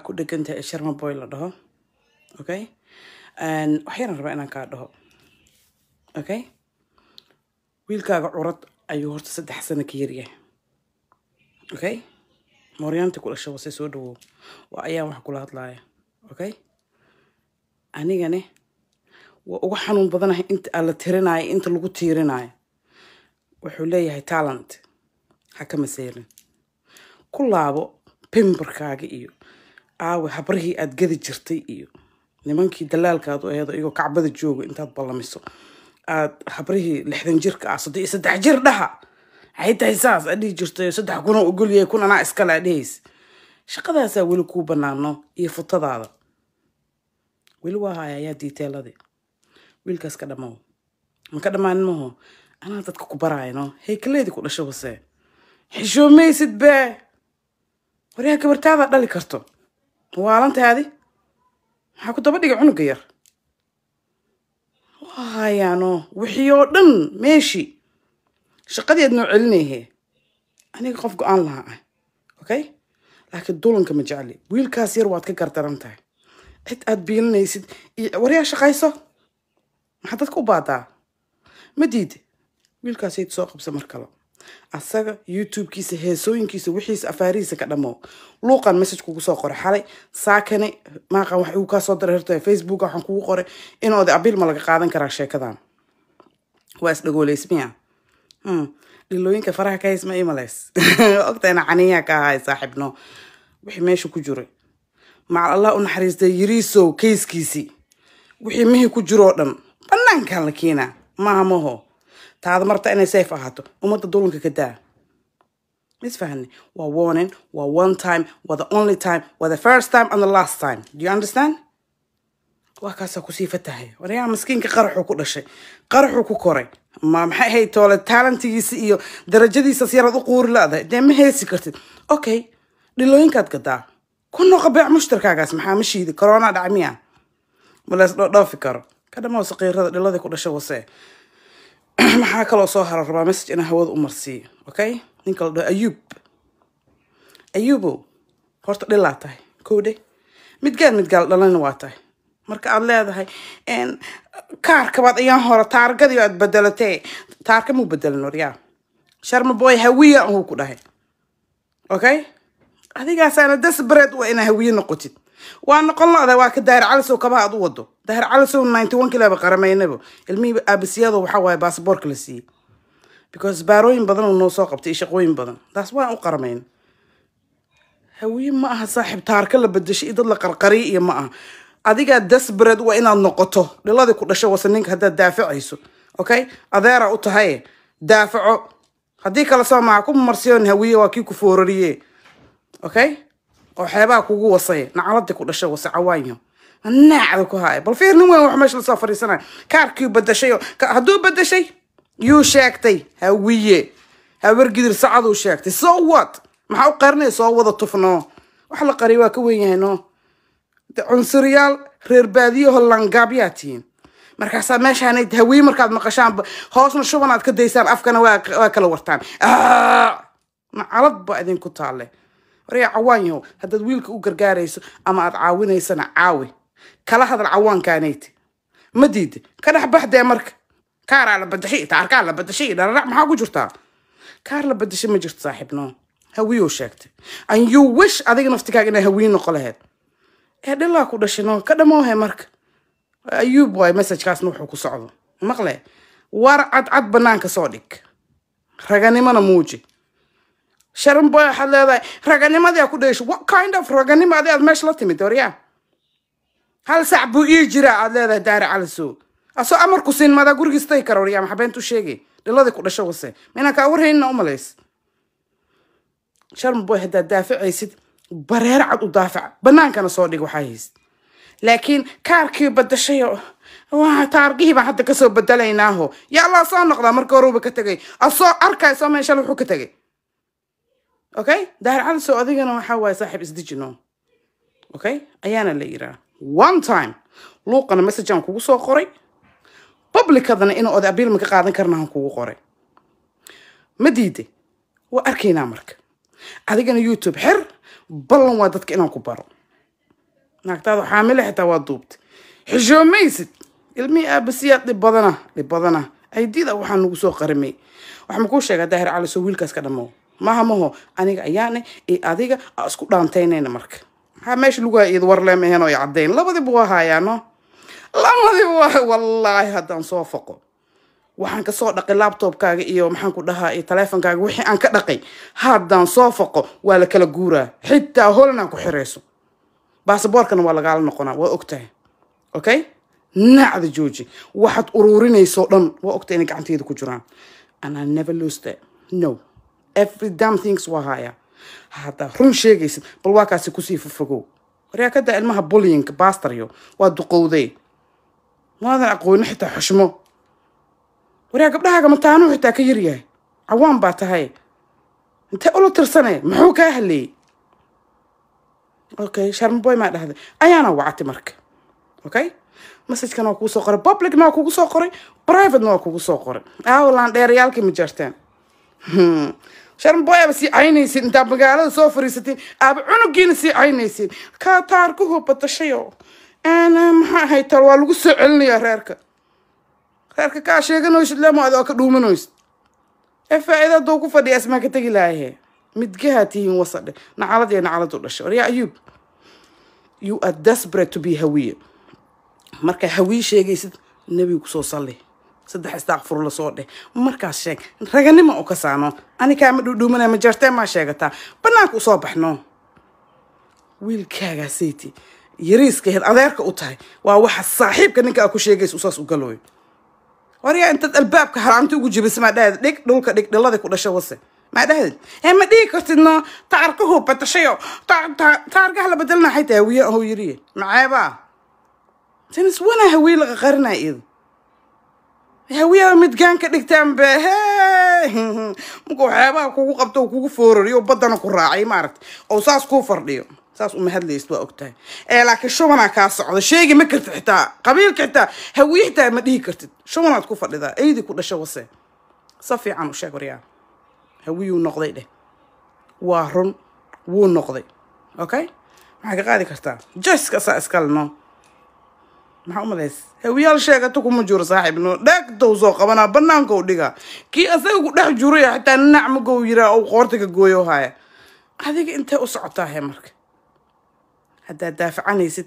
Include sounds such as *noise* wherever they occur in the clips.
ku dhegantahay ee sharma boy la dhaho okay waxyaaran rabaa inaan kaa dhaho okay wiilkaaga curad ayuu horta saddex sano ka yaryahay okay mooryaanta kula shawase soo dhawow waa ayaan wax kula hadlaaya okay anigane waa uga xanuun badanahay inta aa la tirinaayo inta lagu tiirinaayo wuxuu leeyahay talent ha ka maseelin ku laabo bimbarkaaga iyo aawe habrihii aad gadi jirtay iyo nimankii dalaalkaad u aheed iyagoo kacbada jooga intaad ballamiso aad habrihii lixdan jirka ah saddex saddex jir dhaha waxay saas aad dhihi jirtay saddex kuna ogolyahay kun iskale aad dhehaysa shaqadaasaa weli kuu bannaano iyo futadaada weli waa haya ayaa wiilkaas ka dhamaaw maka dhammaanin maho anaa dadka ku baraayno heykaleedii ku dhasho xishoomaysid bee waryaa gabartaada dhali karto waalantaadi maxaa ku daba dhigay cunuga yar waa wixii oo dhan meeshii shaqadii aad noo celinayhee aniga qof go-aan lahaa ah okay laakiin dulanka ma jecli wiilkaas yar waad ka gardaran tahay cid aad biilinaysid iyo waryaa shaqayso maxaa dadka u baadaa ma diide wiilkaas soo qabsa mar kale asaga youtube heesooyinkiisa wixiisa afaarihiisa ka dhamo luuqan message kugu soo qoray xalay saakane maaqan wax igu kaasoo diray horta facebooka waxaan kugu qoray inoode abiil ma laga qaadan karaa sheekadan waa isdhagooleys miya hmm. dhilooyinka faraha ka hays ma imaleys *laughs* ogtayna ka ahay saaxiibno wixii meesha ku jiray macal allah u naxariista yiriisow kayskiisii wixii mihii ku jiroo dhan banaankan la keenaa maaha taada marta inay safe ahaato ummadda dulanka ka daa misfahne waa warning waa one time waa the only time waa the first time and the last time do you understand waa kaasaa kusii fatahay waryaa maskiinka qaraxuu ku dhashay qaraxuu ku koray ma maxay ahayd toole taalantigiisa iyo darajadiisas yaraad u quuri la dee ma heesi kartid okay dhilooyinkaad gadaa kunoo qabeec mushtarkaagaas maxaa ma shiidi corona dhacmiya ma lees dhoodhoofi karo ka dhama wasaqiirada dhilada ku dhashay wasee *clears throat* maxaa kaloo soo hara rabaa message inaan hawada u marsiiyo okay ninka la dhaho ayuub ayuubow horta dhilaa tahay kowdhe midgaad midgaal dhalana waa tahay marka aad leedahay kaarkabaad ayaan hora taargadi aad badelatee taarka muu bedelan waryaa sharma boy hawiya ahuu ku dhahay okay adigaasana desbareed wa inaa hawiye noqotid waa noqon loda waa daahir calisow kabaha ad u wado daahir calisow ninety one kilaba qaramaynaba ilmihii aabisiyado waxaa waaye baasboorka la siiyey because baarooyin badan uu noo soo qabtay iyo shaqooyin badan taas waan u qaramayn hawiye ma aha saaxiib taarka la bedesho iyo dad la qarqariya iyo ma aha adigaa desbered waa inaad noqoto dhiladii ku dhasho wase ninka haddaad daaficayso okay adeera u tahay daafaco haddii kale soo maha ku marsiyoon hawiye waa kii ku foorariye okay oo waxyaabaha kugu wasay nacalada ku dhashay wase cawaanyo naacda ku haaya bal fiir nin weyn wax meesha lasoo fadhiisanaya kaarkii badashay hadduu badashay yuu sheegtay hawiye hawargidir sacaduu sheegtay so what maxaa u qarinaya soo wada tufnoo wax la qariya waa ka wen yahay noo reer baadiyaho langaabyaa tihiin markaasaa meeshaan hawiye markaad maqashaan hoosna shubanaad ka daysaan afkana waa kala wartaan nacalad baa idinku taale waree cawaan yahow haddaad wiilka u gargaarayso ama aad caawinaysana caawi kala hadal cawaankaanayt ma diida ka baxdee marka kaaraa la badashi taarkaa la badashi dhararac maxaa ku jirtaa kaar la badasha ma jirto saaxiib hawiyow sheegtay an you wish adiga naftigaaga inay hawiye noqo lahayd ee eh, dhilaa ku dhashinoo ka dhamoohe marka ayuub waay messajkaasna wuxuu ku socdo maqle war cadcad banaanka soo dhig raganimona muuji sharan waxaad leedahay raganimadii ku dhagasho what kind of raganimo adi aad meesha la timid waryaa hal sac buu ii jiraa aad leedahay daari calisow asoo amarku siin madaa gurigiis tahi kara waryaa maxa sheegay dhiladii ku dhasho wase minaan kaa warhaynina u malays sharan haddaad daaficaysid bareer cad u daafaca bannaankana soo dhig waxaa haysid laakiin kaarkii badashayo taargihii baan hadda kasoo bedelaynaaho yaa soo noqdaa marka horuba ka tegay asoo arkaysoo meeshal wuxuu ka tegay okay daharcada soo adigana waxaa waaye saaxiib isdijino okay ayaana la yiraa one time luuqana messageaan kugu soo qoray publicadana inuu oday abiilma ka qaadan karnahan kugu qoray ma diide waa arkaynaa marka adigana youtube xir ballan waa dadka inaan ku baro naagtaadu xaamile xitaa waa duubtay xishoomaysid ilmihii aabasiyaa dhib badana dhib badana aydida waxaa nagu soo qaramay waxaan kuu sheegaa daahir cali soo wiilkaas ka dhammow maaha aniga ayaane iyo adiga a isku dhaantaynayna marka maxaa meesha lagu haayiyad warleemaheeno i caddayn labadiiba waa haayaano labadiiba waa wallaahi haddaan soo foqo waxaan kasoo dhaqay labtobkaaga iyo maxaan dhahaa iyo taleefonkaaga wixii aan ka dhaqay haddaan soo foqo waa la kala guuraa xitaa holnaa ku xirayso baasaboorkana waa lagaala noqonaa waa ogtahay okay nacda jooji waxaad uruurinayso dhan waa ogtahay inay gacanteeda ku jiraan and i never lose that no every dam things waa haayaa haddaa run sheegaysid bal waa kaasi kusii fafogow waraakada ilmaha bulyinka baastaryo waa duqowdee maadan aqoonin xitaa xushmo waraa gabdhahaaga mataanuu xitaa ka yaryahay cawaan baa tahay intee ula tirsane muxuu kaa haleeyey okay sharmaboy maa dhahday ayaana wacati marka okay masajkana waa kugu soo qoray publicna waa kugu soo qoray privatena waa kugu soo qoray aawlan dheerayaalkii ma jeerteen hmm sharmboyaaba sii caynaysid intaa magaalada soo fariisateen aaba cunugiina sii caynaysid kataarkuhu batashayo maxaa ahay tal waa lagu soo celinayaa reerka reerka kaa sheeganaysid lemo adoo ka dhuumanaysid ee faa'iida hadduu ku fadhiya asmaa ka tegi lahaye midgahaa tihiin wasadhe nacalad nacaladu dhashay war yaa ayuub you are desperate to be hawiye markaa hawiye sheegaysid nebiga kusoo salli saddex la soo dheh markaas sheeg raganima u kasaano anikaa ma dhuudhuumana ma jeertee maa sheegataa banaanka usoo baxno wiilkaagaasaytii yariiskaheed adeerka u tahay waa waxa saaxiibka ninka a ku sheegaysa usaas u galooyo waryaa intaad albaabka haraamta ugu jibisa maadhahd dhig dhulka dhig dhilada ku dhasha wase maadhahd ee ma dhihi kartidno taarkahu batashayo taarkaha la badelina xaytaa wiya ahu yiriye maceebaa tanis wanaa haweelaqa qarinaya iyada hawiyaa midgaan ka dhigtaanba *laughs* marka waxyaabaha kugu qabto kugu foorariyo badana ku raacay maaragta oo saas kuu fardhiyo saas uma hadlaysid waa ogtahay ee laakiin shubanaa kaa socda sheegi ma kartid xitaa qabiilka xitaa hawiye xitaa ma dhihi kartid shubanaad ku fadhidaa eydii ku dhasha wase sa fiican u sheeg waryaa hawiyuu noqday dheh waa run wuu noqday okay maxaa ka qaadi kartaa joyska saa iskale maxaa umadays hawiyaal e, sheegato kuma jiro saaxiibnimo dhaagtow soo qabanaa banaanka u dhigaa kii asaga ku dhex juraya xitaa nacmaga u yiraa u qoortaga gooyo haya adiga intay u socotaahe marka haddaa daafacanaysid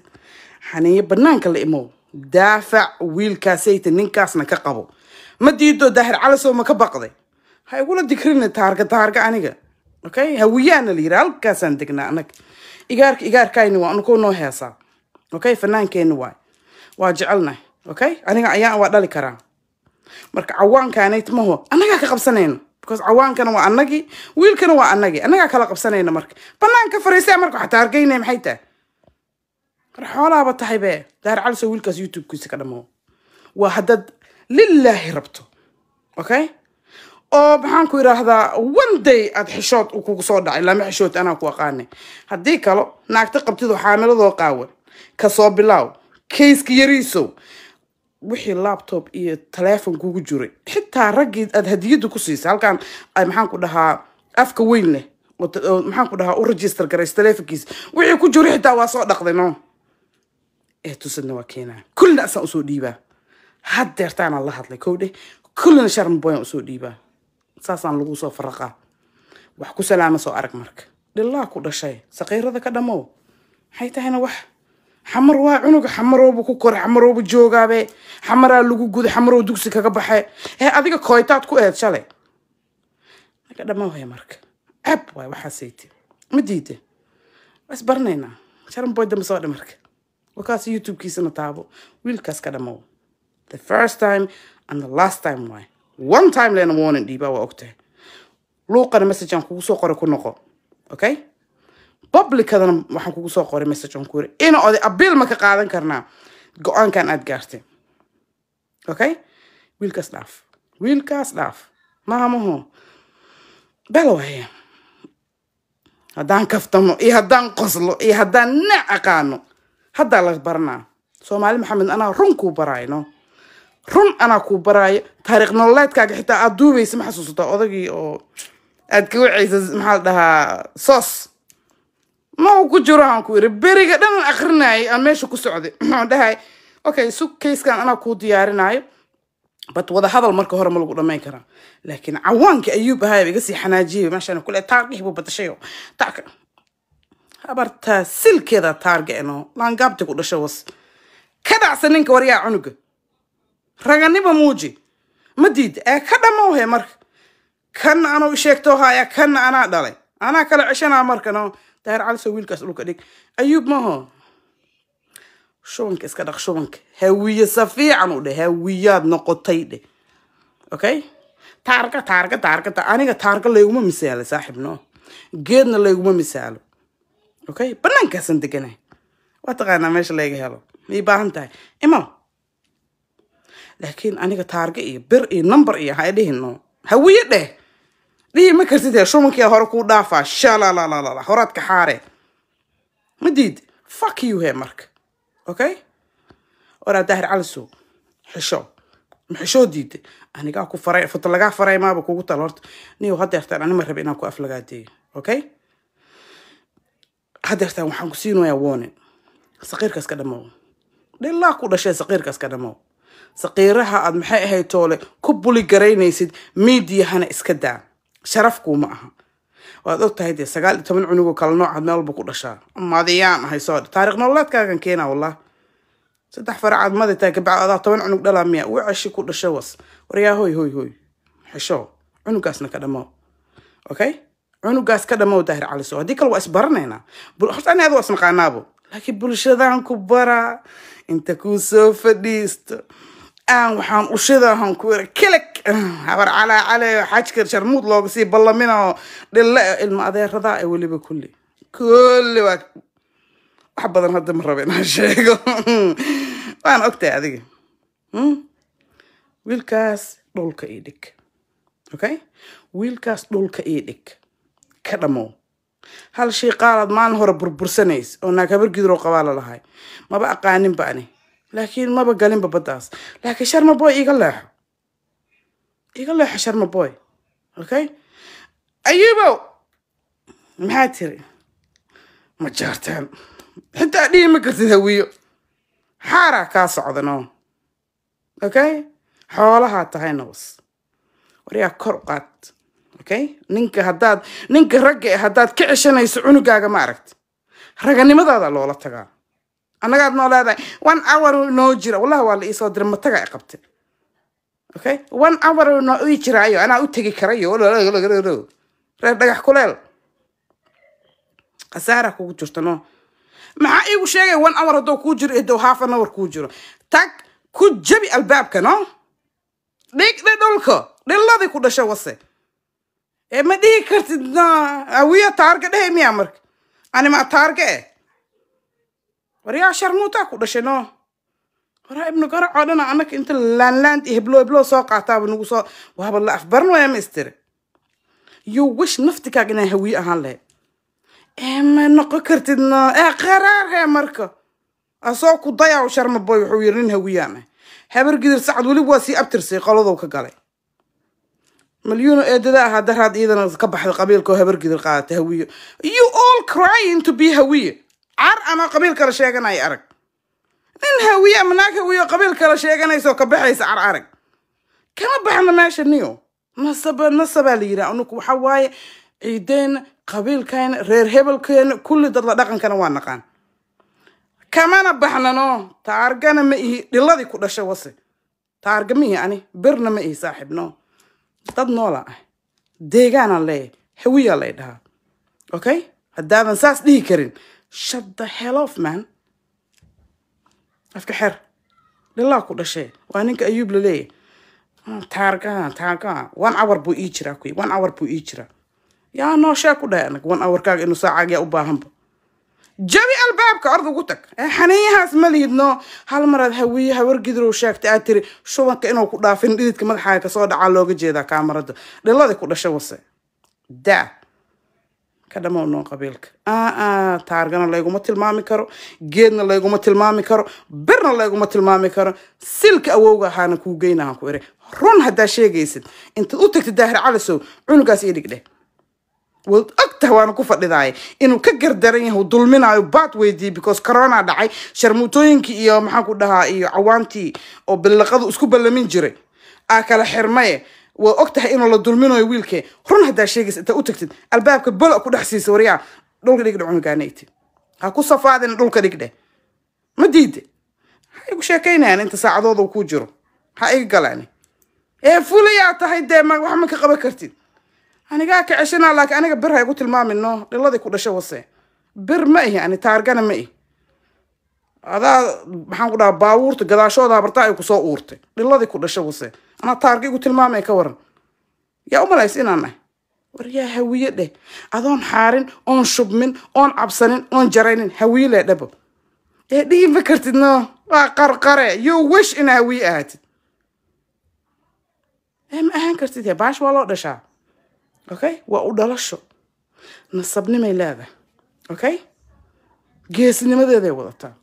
xaniiyo banaanka la imow daafac wiilkaasayta ninkaasna ka qabo ma diido daahir cali ma ka baqday ha igula dikrina taarga taarga aniga okay hawiyaana la yiraa halkaasaan degnaa anag igaarka igaarkayni waa anukoo noo heesaa okay fanaankeenni waay waa jecelnahy okay aniga ayaan waa dhali karaa marka cawaankaanayt maho annagaa ka qabsanayno because cawaankana waa annagii wiilkana waa annagii annagaa kala qabsanayna marka banaanka fariistaa marka waxaa taargeyna maxay tahay war xoolaaba tahay be daar caliso wiilkaas youtube ka dhamoo waa haddaad lilaahi rabto okay oo maxaan yidhaahdaa one aad xishood kugu soo dhacay lama xishood anaa ku aqaanay haddii kalo naagta qabtid xaamiladoo qaawan kasoo bilaaw kayska yariisow wixii laptop iyo taleefon kugu jiray xitaa raggii aad hadiyadda ku siisay halkaan maxaan ku dhahaa afka weyn leh maxaan ku dhahaa u register garays taleefonkiisa wixii ku jiray xitaa waa soo dhaqday no ee eh, tusadna waa keenaa kullina asaan usoo dhiibaa haddeertaanaan la hadlay kow dheh kullina usoo dhiibaa saasaan lagu soo faraqaa wax ku salaama soo arag marka dhilaa ku dhashay saqiirada ka dhamow maxay tahayna wax xamar waa cunug xamaroobu ku kore xamaroobu joogaabe xamaraa lagu guda xamaroo dugsi kaga baxe ee adiga kooytaad ku eed shalay naga waya marka ceeb waay waxaasayte ma diida waa isbaranaynaa sharan boy dambe soo dha marka wakaas youtube taabo wiilkaas ka dhamow the first time and the last time waay one time lena warning dhiibaa waa ogtahay luuqana message kugu soo qora ku noqo okay publicadana waxaan kugu soo qoray message on ina oday abiil ma ka qaadan karnaa go-aankan aad gaartay okay wiilkaas dhaaf wiilkaas dhaaf maamaho balawaaye haddaan kaftamo iyo haddaan qoslo iyo haddaan na aqaano haddaa la baranaa soomaali maxamed anaa run kuu baraayo run anaa kuu baraayo taariikh nololeedkaaga xitaa aad duubaysa ma xasuusataa odagii oo aad ka wacaysa maxaa la dhahaa soos ma u ku jiro aan ku iri beriga dhan akrinayay aan meesha ku socday *clears throat* waxaan dhahay okay sug kayskan anaa kuu diyaarinayo bat wada hadal marka hore ma lagu dhamayn karaa laakiin cawaanka ayuub ahaayba iga sii xanaajiyay maashan kule taargixi buu batashayo taaka habartaa silkeeda taarga eno laangaabti ku dhasho was ka dhacsa ninka waryaa cunuga raganiba muuji ma diida ee ka dhamoohe marka kana anuu sheegtoohaya kana anaa dhalay anaa kala ceshanaa marka daahir caliso wiilkaas dhulka dhig ayuub maho shubanka iska dhaq shubanka hawiye safiican u dheh hawiyaad noqotay dheh okay taarga taarga taarga aniga taarga layguma misaalo saaxiib geedna layguma misaalo okay banaankaasaan deganay waa taqaanaa meesha laga helo may baahan tahay imaam laakiin aniga taarga iyo bir iyo number iyo ha idhihin hawiye dheh dhihi ma kartide shumankia hore kuu dhaafaa shalalala horaad ka ma diid fuck you he marka okay oraa daahir calisow xisho maxishoo diida anigaa ku faray foto lagaa faray maaba kugu tal horta niyow hadeertaan anima rabi inaan ku af lagaadeeyo okay hadeertaan waxaan ku siinayaa warning saqiirka iska dhamow dhilaa ku dhashee saqiirka iska dhamow saqiiraha aad maxay ahayd toole ku buli garaynaysid miidiyahana iska daa sharaf kuuma aha waad ogtahay dee sagaal iyo toban cunugoo kala noocaad meel walba ku dhashaa madiyaan ahay soo nololeedkaagan keena wallah saddex faracaad maditaa kabacd adaa toban cunug dhalaa miya u ceshi ku dhasho was waryaa hoy hoy hoy xesho cunugaasna ka dhamoo okay cunugaas ka dhamoo daahir caliso haddii kale waa isbaranaynaa horta ani aad waa isnaqaanaabo laakiin bulshadan ku baraa inta kuu soo fadhiisto aan waxaan u shidahan ku kilik habar calaa cale xajkir sharmuud looga sii ballaminao dhille ilma adeeradaa ee weliba kulli kulli waa wax badan hadda ma raba inaan sheego waan ogtahay adiga hmm? wiilkaas dhulka ii dhig okay wiilkaas dhulka ii dhig ka dhamow hal shay qaalaad maalin hore burbursanays oo naa kabar gidroo qabaa lalahay maba aqaanin ba ani laakiin maba galinba baddaas laakiin sharmaboy iga leexo iga leexo sharma boy okay ayuubow maxaa tiri ma jaartaan xitaa dhihi ma kartid hawiyo xaaraa kaa socdano okay xoolahaa tahay nabas waryaa kor qaad okay ninka haddaad ninka ragga e haddaad ka ceshanayso cunugaaga ma aragti raganimadaada loola tagaa annagaad noolaadahay one hour noo jiro wallahi waa la iisoo dira mataga ay qabtay okay one hour noo ii jiraayo anaa u tegi karayo reer dhagax kuleel khasaara kugu jirta no maxaa iigu sheegay one hour haddoo kuu jiro edo half an hour kuu jiro tag ku jabi albaabka no dhig dhulka dhilladii ku dhasha wase ee ma dhihi kartid awiya taarga dhehe miya marka anima taarga eh waryaa sharmuutaa ku dhashino waraa ibnu garacoo dhana anaka inta laanlaant iyo heblo heblo soo qaataaba nagu soo waaba la afbaran waya ma istiri wish naftikaaga inaa hawiye ahaan lahayd ma noqon kartidna ee qaraar marka asoo ku dayaaw sharmaboy wuxuu yiri nin hawiyaan ah gidir sacad weliba waa sii abtirsay qoladow ka galay مليون ادلا هذا هذا اذا كبح القبيل كو هبر قدر قاعد هويه you all crying to be هويه car ama qabiil kala sheeganaya arag nin hawiye ama naag hawiyo qabiil kala sheeganaysaoo ka baxaysa car arag kama baxna meesha niyo nasaba nasabaa la yidhaha anuku waxaa waaye ciideyna qabiilkayna reer hebelkeena kulli dadla dhaqankana waa naqaan kamana baxnano taargana ma ihi dhiladii ku dhashay wase taarga ma ihi ani birna ma ihi saaxiib dad noola ah deegaanaan leeyahay hawiyaa lay dhahaa okay haddaadan saas dhihi karin shut the hell off man afka xer dhilaa ku dhashee waa ninka ayuub la ah, taarga taarga one hour buu ii jiraa kuy one hour buu ii jiraa yaa nooshee ku dhahay anag one hour inuu saacaaga yaa u baahanba jabi albaabka orda ugu tag ee eh, xaniinyahaas ma lihidno hal maraad hawiye hawargidrow sheegta aad tiri shubanka inuu ku dhaafin dhididka madaxaaga kasoo dhacaa looga jeedaa kaamarada dhiladi ku dhashay wase daa kadhamownoon qabiilka ah, ah, taargana layguma tilmaami karo geedna layguma tilmaami karo birna layguma tilmaami karo silka awowga ahaana kuu geynaha ku iri run haddaa sheegaysid intaad u tagtid daahir calasow cunugaas ii dhigdhe waad og waana ku fadhidaaya inuu ka gardaran yahay dulminayo baad weydiiyey because corona dhacay sharmuutooyinkii iyo maxaan ku dhahaa iyo cawaantii oo billaqadu isku ballamin jiray aa kala xirmaye waa ogtahay tahay inuu la dulminayo wiilke run haddaa sheegaysa intaa u tagtid albaabka bolo ku dhex siisa waryaa dhulka dhigdhe cunugaanayte ha ku safaadin dhulka dhigdhe ma diide ha igu sheekaynayaan inta saacadooda kuu jiro ha iga galaan ee fulayaa tahay dee ma wax ma ka qaban kartid anigaa ka laakiin aniga bir ha igu tilmaaminoo dhiladii ku dhasho wase bir ma ihi ani taargana ma ihi adaa maxaan ku dhaha baabuurta gadaashooda habartaa ay kusoo uurtay dhiladii ku dhasho wase anaa taargigu tilmaamay ka waran yaa u malays inaan nahay war yaa hawiye dheh adoon xaarin oon shubmin oon cabsanin oon jaraynin hawiile dhabo ee dhihi ma kartid no waa qarqare you wish in hawiye ahaatid ee ma ahaan kartid baash waa loo dhashaa okay waa u dhalasho nasabnimay leedahay okay geesnimadeeday wadataa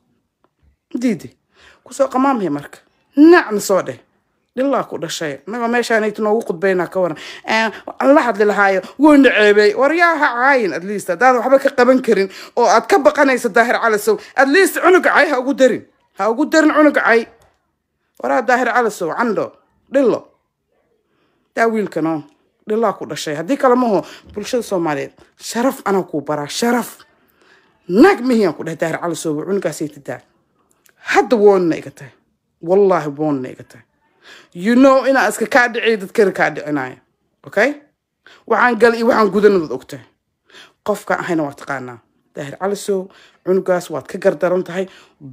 diide kusoo qamaamhay marka nacna soo dheh dhillaa ku dhashay naga meeshaanayt noogu khudbaynaa ka waran aan la hadli lahaayo wuuna ceebey waryaaha caayin at least haddaan waxba ka qaban karin oo aad ka baqanaysa daahir calasow at least cunuga cay ha ugu darin ha ugu darin cunuga cay waraa daahir calasow candho dhilo daa wiilkano dhilaa ku dhashay haddii kale maho bulshada soomaaliyeed sharaf anaa kuu baraa sharaf naag mihiyaan ku dheh daahir calasow cunugaasaytidaa hadda woonna iga tahay wallaahi woonna iga tahay you know inaa iska kaa dhiciyo dad kari kaa dhicinaayo okay waxaan galay iyo waxaan gudana waad ogtay ahayna waa taqaanaa daahir calisow cunugaas waad ka gardaran tahay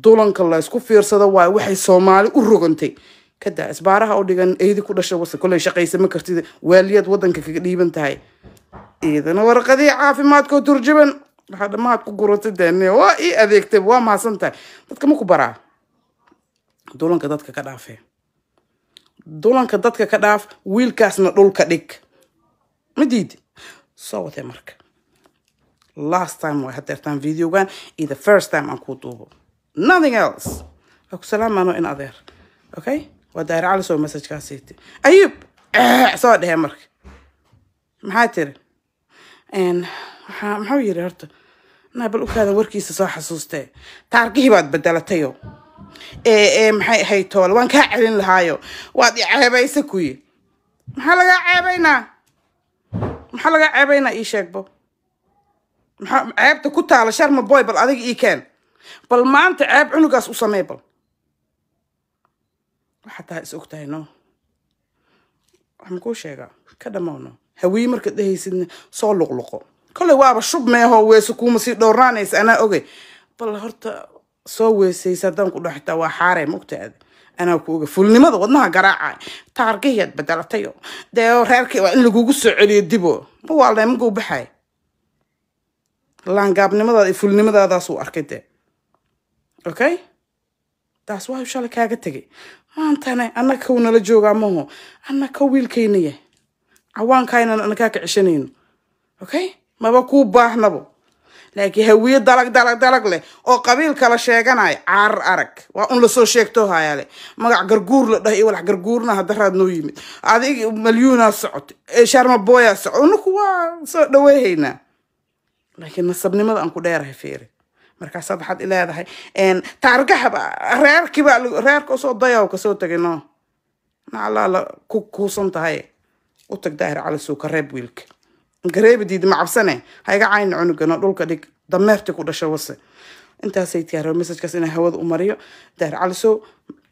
dulanka laysku fiirsado waa waxay soomaali u rogantay kadaa isbaaraha oo dhigan eedi ku dhasha wasa koley shaqaysama kartid waaliyaad wadanka kaga dhiiban tahay iidana warqadii caafimaadkoo turjuban waxaa dhammaad ku gurata dane waa ii adeegtay waa mahadsan tahay dadka ma ku baraa dulanka dadka ka dhaafee dulanka dadka ka dhaaf wiilkaasna dhulka dhig ma diidi soo watee marka last time way hadeertaan videogan iyo the first time aan kuu duubo nothing else waa ku salaamaano in adeer okay waa daahir cali soo messajkaa siiti eh, soo dhehe marka maxaa tiri maxuu yiri horta naa bal ukaada warkiisa soo xasuustee taarkihii baad bedelatayo Eh, eh, maxay ahayd toole waan kaa celin lahaayo waad i ceebaysa kuyi maxaa lagaa ceebaynaa maxaa lagaa ceebaynaa ii sheegbo maxaa ceebta ku taala sharma boy bal adiga ii keen bal maanta ceeb cunugaas u samee bal waxaad tahay is ogtahay no waxaan kuu sheegaa ka dhamowno hawii markaad dhehaysidna soo luqluqo kolley waaba shub meehoo weeso kuuma sii dhowraanaysa anaa ogey bal horta soo weysaysa haddaan ku dhaxtaa waa xaaree mugtaada anaa ku fulnimada wadnaha garaacay taargahiyaad badelatayo dee reerkii waa in lagugu soo celiyo dibo ma waalnay magou baxay laangaabnimadaada iyo fulnimadaadaasuu arkay dee okay taas waa shalay kaaga tegay maantane anna kow nala joogaa maho anna kow wiilkayna annakaa ka ceshanayno okay maba kuu baahnabo laakiin hawiye dalag dalag dalag leh oo qabiilka la sheeganaayo caarar arag waa un lasoo sheegtoohayale magac garguur la dhah iyo garguurna hadaraad noo yimid adig malyuunaa socot sharmaboya socot unaku waa soo dhaweehaynaa laakiin nasabnimada aan ku dheerahay fiiri markaas waxaad ileedahay taargaxaba reerkiba reerka usoo dayaw kasoo tagay no nacalaala ku kuusan tahay u tag daahir cala suuka wiilka gareebadiid ma cabsane ha iga cayna cunugano dhulka dhig dameerti ku dhasha wase intaasay diyaaroo messajkaas inaan hawada u mariyo daar calisow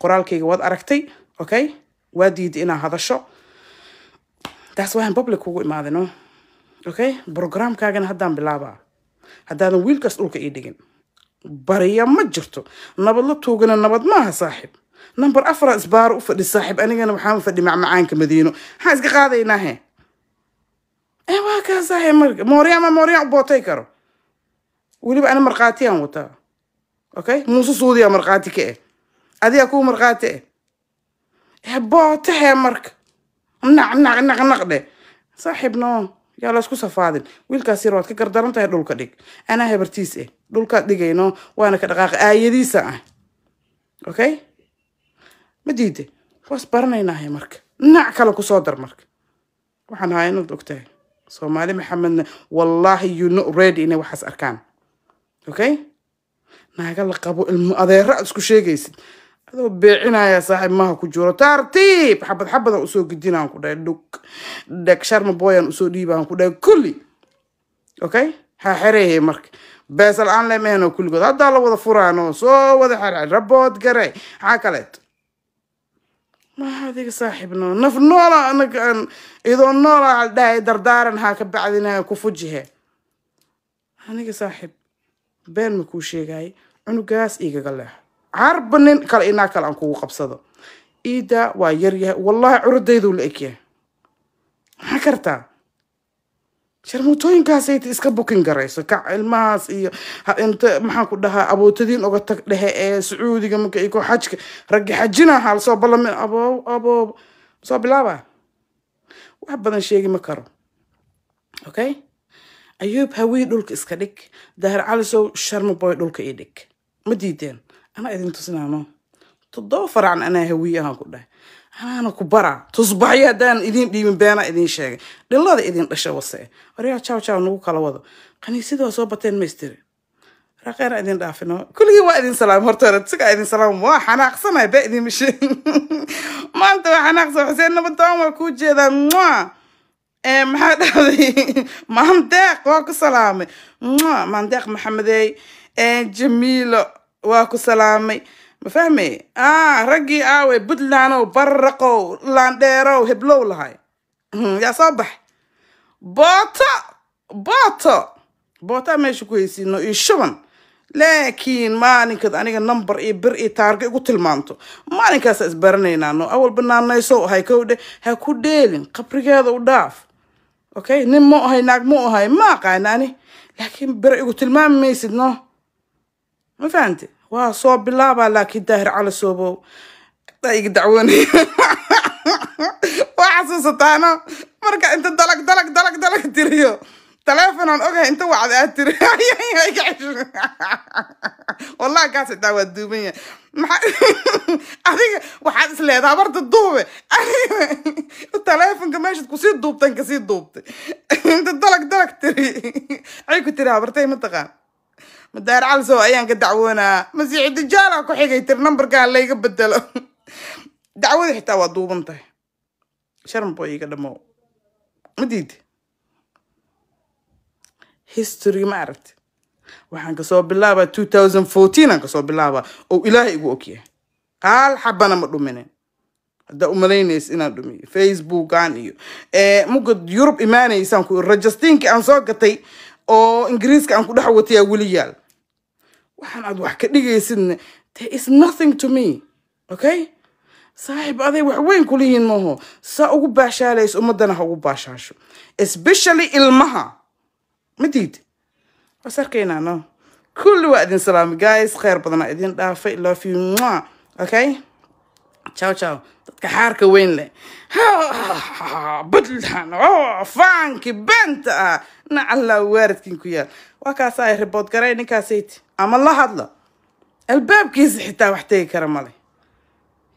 qoraalkayga waad aragtay okay waa diiday inaa hadasho taas waa public kugu imaadino okay programkaagana haddaan bilaabaa haddaadan wiilkaas dhulka ii dhigin bariya ma jirto nabad la tuugana nabad maaha saaxib number afara isbaar u fadhi saaxib anigana waxaan fadhi macmacaanka madiino maxaan iska qaadaynaahee waakaasahay marka moorya ama moorya bootay karo weliba ana markhaatiyaan wataa okay muuse suudiyaa markhaati ka eh adigaa kuu markhaati eh ee bootahe marka naq dhe saaxiib noo isku safaadin wiilkaas yar waad ka gardaran tahay dhulka dhig anaa habartiis eh dhulkaad dhigayno waana ka dhaqaaqa aayadiisa ah okay ma diide waas baranaynahay marka dhinac kale kusoo dar marka waxaan hayaa inaad ogtahay soomaali maxamedna wallaahi you not ready inay waxaas arkaan okay naaga la qabo ilmo adeero isku sheegaysid adoo beecinaya saaxiib maaha ku jiro tartiib xabad xabadaan usoo gidinaan ku dhahay dhug dheg sharma booyaan usoo dhiibaan ku dhahay kulli okay xaxereehe marka beesal aan leemeheno kulligood haddaa la wada furaano soo wada xerxer rabood garay maxaa kaleeto maaha adiga saaxiib noo naf noola anaga aan idoo noola aldhahay dardaaran haa ka bacdina ku fujihe aniga saaxiib been ma kuu sheegaay cunugaas igaga leex carba nin kale inaa kale aan kugu qabsado iida waa yaryahay wallahi curadaydu la egyahay maxaa kartaa jarmutooyinkaasay iska bukin garayso kac ilmahaas iyo int maxaan ku dhahaa abootadiin oga tag dhehe ee sacuudiga marka iyo xajka ragga xajina lasoo ballami aboo aboo soo bilaaba wax badan sheegi ma karo okay ayuub hawii dhulka iska dhig dahir calisow sharma boy dhulka ii dhig ma diideen anaa idin tusinaano todoba faracn anaa hawii ahaan ku dhahay haana ku bara tusbaxyo haddaan idiin dhiibin beena idiin sheegay dhillada idin dhasha wase waryaa jaw jaw nagu kala wado qaniisidoo soo bateen maystiri raqeena idin dhaafino kulligii waa idin salaam hortoora sigaa idin salaam waa xanaaqsanay baa idin misheen *laughs* maanta waa xanaaqsan xuseen nabadoon waa kuu jeedaa mua maxaa dhahday *laughs* maandeeq waa ku salaamay mua maandeeq maxamedey jamiilo waa ku salaamay ma fahme ah, raggii aawe puntlandow bararaqow laandheerow heblow lahay hmm, yaa soo bax booto booto bootaa meesha ku haysiino iyo shuban laakiin maalinkaad aniga number iyo bir iyo taarga igu tilmaanto maalinkaasa isbaranaynaano awal naanayso ahay kowdhe ha ku dheelin qabrigeeda u dhaaf okay nin mu ahay naag mu ahay ma aqaana ani laakiin bir igu tilmaami maysid no ma fahamte waa soo bilaabaa laakiin daahir cali soobow iga dacwoonaya waa xasuusataana marka inta dalag dalag dalag dalag tiriyo taleefonaan ogahay inta wacd aad tiri *laughs* wallahi kaas xitaa waa duuban yahay *laughs* adiga waxaad is barta duube *laughs* taleefonka meeshaad kusii duubtan kasii duubtay inta dalag dalag tiri ay ku tiri habartay mataqaan madaar calso ayaan ka dacwoonaa masiixi dajaalaa ku xigay tir nambarkan layga bedelo *laughs* dacwada xitaa waa duuban tahay sharmbo iga dhamow madiid history ma aragti waxaan kasoo bilaabaa two thousand fourteen aan kasoo bilaabaa oo ilaahay igu ogyahay qaal xabana ma dhuminin haddaa umalaynaysa inaan dhumiyo facebookan iyo eh, mugad yurub imaanaysaan ku rajastinki aan soo gatay oo ingiriiska aan ku dhex watayaa weliyaal waxaan aad wax ka dhigaysidna there is nothing to me okay saaxib aday wax weyn kulihiin mooho saa ugu baashaalayso ummaddana ha ugu baashaasho especially ilmaha madiid was arkaynaa no kulli waa idin salaami guys kheer badanaa idin dhaafay love you okay ciao ciao dadka xaarka weyn leh buntland oo faanki beenta ah nacallaa waaradkin ku yaal waa kaasa ay ribood garay ninkaasayt ama la hadla albaabkiisa xitaa wax tegi kara male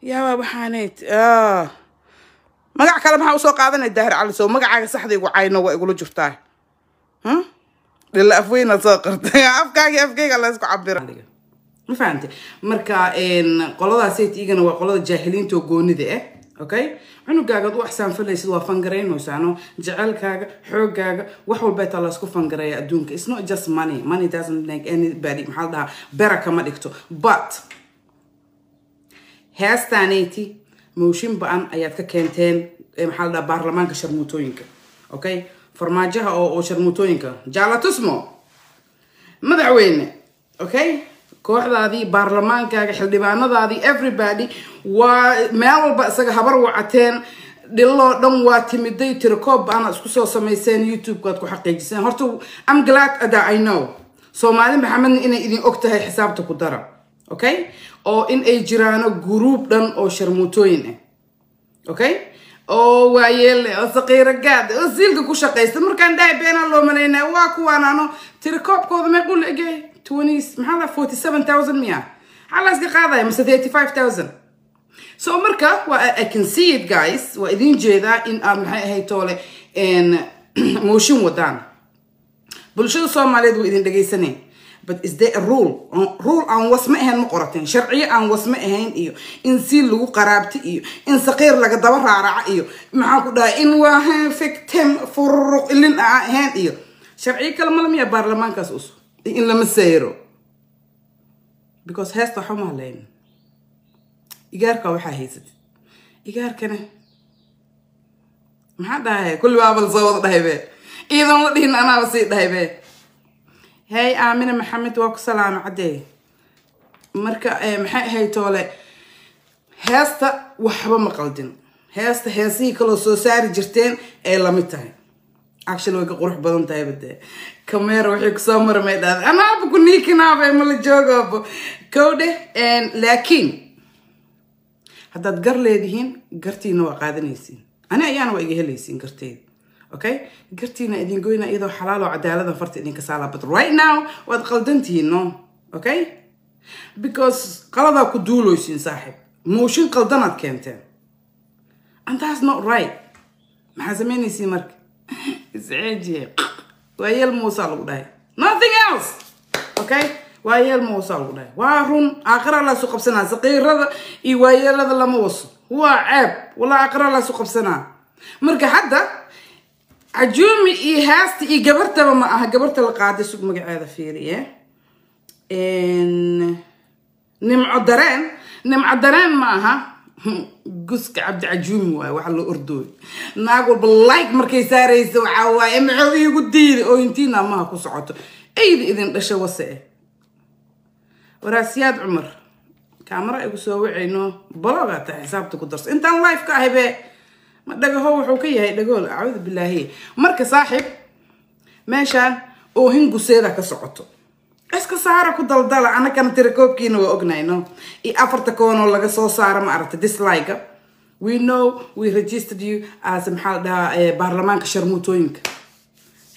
yaabaa waxaanayt ah. magac kale maxaa usoo qaadanay daahir cali sow magacaaga saxda igu cayno waa igula jirtaa dhilla hmm? afweyna soo qartay *laughs* afkaaga afkayga la isku ma fahamte marka qoladaasayt igana waa qolada jaahiliinta oo goonida ah okay cunugaagaad u axsaan falaysid waa fangaraynaysaano jecelkaaga xoogaaga wax walbeetaa laysku fangaraya adduunka it's not just money money doesn't make anybody maxaa la bera kama dhigto but heestaanayti mooshin ba-an ayaad ka keenteen eh, maxaa la baarlamaanka sharmuutooyinka okay farmaajaha oo sharmuutooyinka jaalatusmo madaxweyne okay kooxdaadii baarlamaankaaga xildhibaanadaadii everybody waa meel walba isaga habar wacateen dhiloo dhan waa timiday tirikoob baana isku soo samayseen youtubekaad ku xaqiijiseen horta am glad ada i know soomaali maxamedna inay idin og tahay xisaabta ku dara okay oo in ay jiraano guruub dhan oo sharmuutooyin ah eh, okay oo waayeele eh, oo saqiiro gaad eh, oo siilka ku shaqaysta markaan dhahay beenaa loo malaynaa waa kuwaan ano tirikoobkooda meequu maxaa marka waa can see it guys waa idiin jeedaa in aad ah, maxay ahayd toole *clears throat* wadaan bulshada soomaaliyeed waa idin dhegaysaneen but is there a rule rule aan wasma ahayn ma qorateen sharciyo aan wasma ahayn iyo in siil lagu qaraabta iyo in saqiir laga daba raaraca iyo maxaa ku dhaha in waa victim fururuq ilin ahayn iyo sharciyo kale malamiya baarlamaankaas usug in lama sayro because heesta waxa uma hadlayno igaarkaa waxaa haysatid igaarkana maxaa dhahay kulli baabal soo dhahaybe iidan la dhihin anaaba sii dhahaybe hey aamine maxamed waa ku salaama caddee marka eh, maxay ahay toole heesta waxba ma qaldin heesta heesihii kaloo soo saari jirteen ee lamid tahay action way ka qurux badan tahay bade kameera wixii kusoo marmay dhaad anaaba ku niikinaaba mala joogaabo laakiin haddaad gar leedihiin gartiina waa qaadanaysiin ani ayaana waa iga helaysiin garteeda okay gartiina idin iyadoo xalaal cadaaladan farta idinka saala but right now waad qaldantihiin no okay because qaladaa ku duuloysiin saaxiib mooshin qaldanaad keenteen and that's not right maxaa samaynaysiin marka *laughs* isceejiye waa yeel muusaa lagu dhahay nothing else okay waa yeel lagu dhahay waa run aakhira laasu qabsanaa saqiirada iyo waayeelada lama waso waa ceeb wala aakhira laasu qabsanaa marka hadda cajuumi iyo haasta iyo gabartaba ma aha gabarta la qaatay sug magaceeda fiiriye eh? nimco dareen nimco dareen ma aha guska cabdi cajuumi waay waxa loo ordooy naag walba like markay saaraysa waxaa waaye maxow iigu diili oo intiina amaha ku socoto ayda idin dhasha wase waraasiyaad cumar kaamara igu soo wacayno balogaa taa xisaabta ku darso intaan life ka ahaybee ma dhagaho wuxuu ka yahay dhagool acuudu bilaahiy marka saaxib meeshaan oohin guseeda ka socoto iska saara ku daldala anagana tirakoobkiina waa ognayno no iyo afarta koonoo laga soo saara ma aragta disliga we know we registered you as maxaa la dhahaa eh, baarlamaanka sharmuutooyinka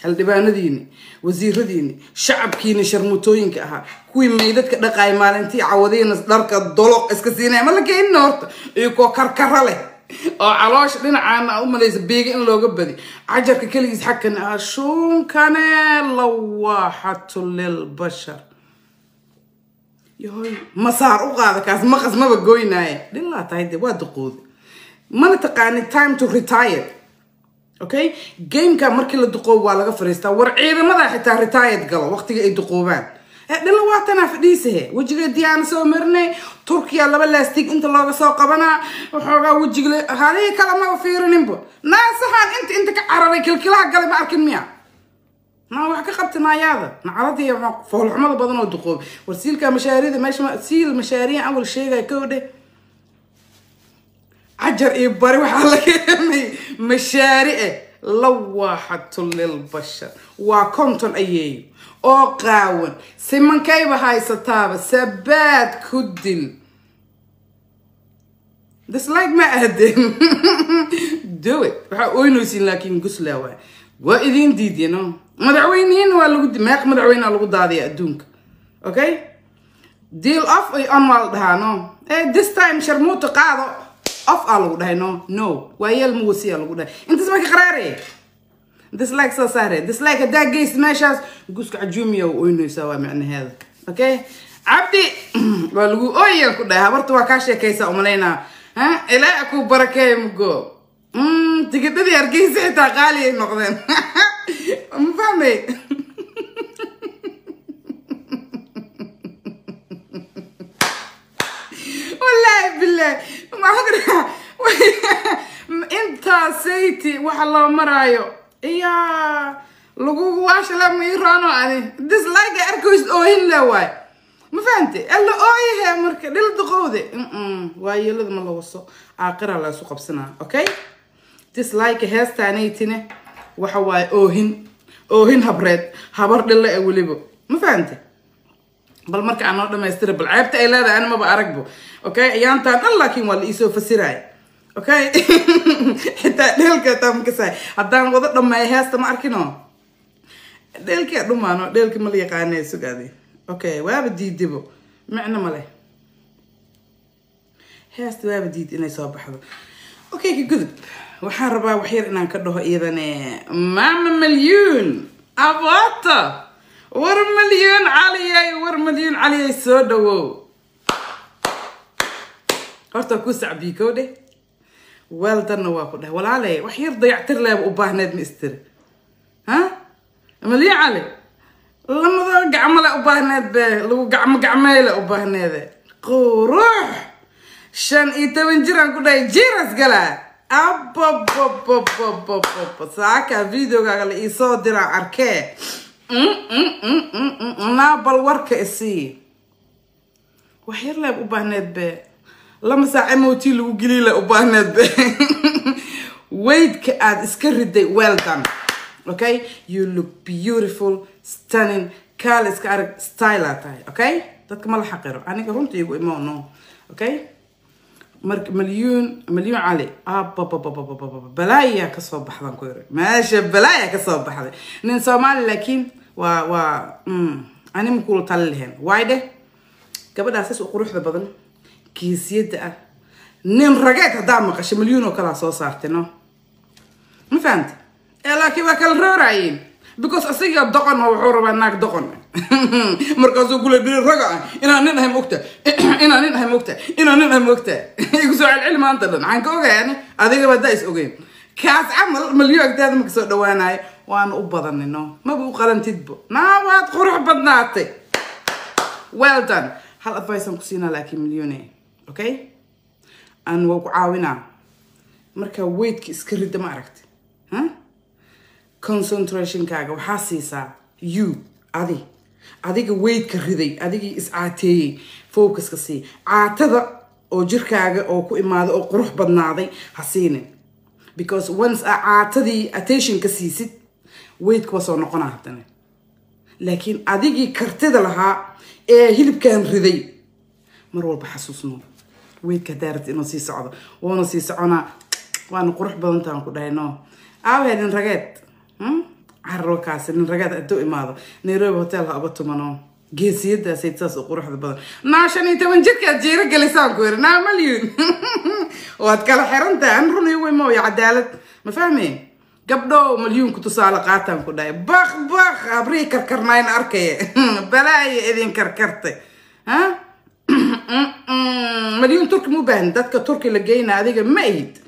xildhibaanadiini wasiiradiini shacabkiina sharmuutooyinka ahaa kuwii maydadka dhaqaay maalintii cawadiina dharka dolo iska siinaya ma la keenina horta iyo koo karkara leh oo caloosha dhinacaana ah u malaysa biiga in looga badi cajarka keligiis xagkan ashuunkane ah, lawaaxatu lilbashar yoy masaar u qaada kaas maqas maba goynaaya dhilaa tahay de waa duqooda mana taqaani time to retire okay gameka markii la duqoobo waa laga fariistaa war ciidamada xitaa retired galo waqtiga ay duqoobaan dhalawaatana fadhiisahe wejiga diyaana soo marinay turkiya laba laastig inta looga soo qabanaa waxoogaa wejigle halihii kale maba fiirininba naasahaan inta inta ka cararay kilkilaha galay ma arkin miya ma wax ka qabta naayaada nacadadiy foolxumada badan oo duqoobay war siilka meesha siil mashaariya awal sheegay kowdhe cajar iyo bari waxaa la keenay mashaarice lawaaxatun lilbashar waa konton ayeeyo oo qaawan simankayba haysataaba sabaad ku dil dislike ma ahdeen *laughs* dowed waxaa ooynaysiin laakiin gusla waay waa idiin diidyano madaxweynihin waa lagu meeq madaxweynea lagu daadaya adduunka okay deal off on waa la dhahaa no eh, this time sharmuuta qaado off aa lagu dhahay no no waa yeel mawasiyaa lagu dhahay intaas marka qaraaraya dislike soo saaree dislike e haddaa geysa meeshaas guska cajuumiya u oynaysaa waa micnaheeda okay cabdi *clears throat* waa lagu oya e ku dhahay habarta waa kaa sheekaysaa umalaynaa ilaa e ku barakeeya mugo tigidhadii hargeysa xitaa qaali ay noqdeen ma fahmay *laughs* wallaahi bilaah maxaa intaasayt waxa loo maraayo iya lagugu waashale mairano ani dislike arkoys oohin le waay ma fahamte alla ooyahe marka dhil daqowde waa yeelada ma la waso aaqira qabsanaa okay dislike heestaanaytine waxa waaye oohin oohin habreed habar dhilla ee weliba ma fahamte bal marka aan noo dhamaystira bal ceebta ay leedahay ani maba aragbo okay ciyaantaan dhan laakiin waa la iisoo fasiraya okay xitaa *laughs* dheelka taa makasaay haddaan wada dhamaayo heesta ma arkino dheelkia dhumaano dheelka ma la sugaadi okay waaba diidibo micno male heesta waaba diid inay soo baxdo okay ka gudub waxaan rabaa wax yar inaan ka dhaho iyadane mama malyuun abata war malyuun caliyay war malyuun caliyay soo dhawow horta ku sacbiikow waaldanna waa ku dhahay walaale wax yar dayactir leeba u baahneed ma istiri ha amali cali lamada gacmale u baahneed be lagu gacmo gacmeyle u baahneede quruux shan iyo toban jiraan ku dhahay jiras galaa abababababababa saaka videogaaga la iisoo diraa arkee mm, mm, mm, naa bal warka isii wax yar leeb u baahneed be lama saac emot lagu gelila u baahneed weydka aad iska riday well done okay you look beautiful stunning kaala iska arag styla tahay okay dadka ma la xaqiro aniga runta igu imo okay marka malyuun malyuun cali abababababalaaya kasoo baxdan ku yiri meesha balaaya kasoo baxday nin soomaali laakiin waa waa mm, ani makula tala lahayn waay gabadhaa gabadhaas u quruxda badan kiisyada ah nin rageed haddaa maqasho milyuunoo kalaa soo saartay no ma fahamta ee eh, laakiin waa kala roorayeen because asaga doqon ma wuxuu rabaa naag doqon *laughs* markaasuu kula dhiri raga ah inaan nin ahay mogta *clears throat* inaan nin ahay mogta inaan nin ahay mogta *laughs* ikusoo celceli maanta dhan maxaan ka ogayan adigaba daa is ogeyn kaas camal malyo agtaada marka soo dhawaanayo waana u badanino maba u qalantidba naabaad qurux badnaatay well done hal advice aan ku siinaa laakiin milyuune okay an waa ku caawinaa ah. markaa weydka iska rida ma aragti concentrationkaaga waxaa siisaa you adi adiga weydka riday adigii iscaateeyey focuska sii caatada oo jirkaaga oo ku imaada oo qurux badnaaday ha siinin because once a caatadii ka siisid weydka waa soo noqonaa haddana laakiin adigii kartida lahaa ee hilibkan riday mar walba xasuusnoo weydka hadaa rabti inuu sii socdo wuuna sii soconaa waana qurux badantaan ku dhahay no aawee nin rageed hmm? carro kaasi nin rageed haduu imaado nairobi hotel ha uga tumano geesiyadaasayt saas u quruxda badan naa shan iyo toban jirkaad jiiro gelisaan ku yiri naa malyun waad *laughs* kala xirantahay an runi wey mooya cadaalad ma fahmay gabdho malyuunku tusaale qaataan ku dhahay baq baq abrii karkarnaayn arkaya *laughs* balaayo idin karkartay ha malyuun turki mubaan dadka turki la geyna adiga ma ahid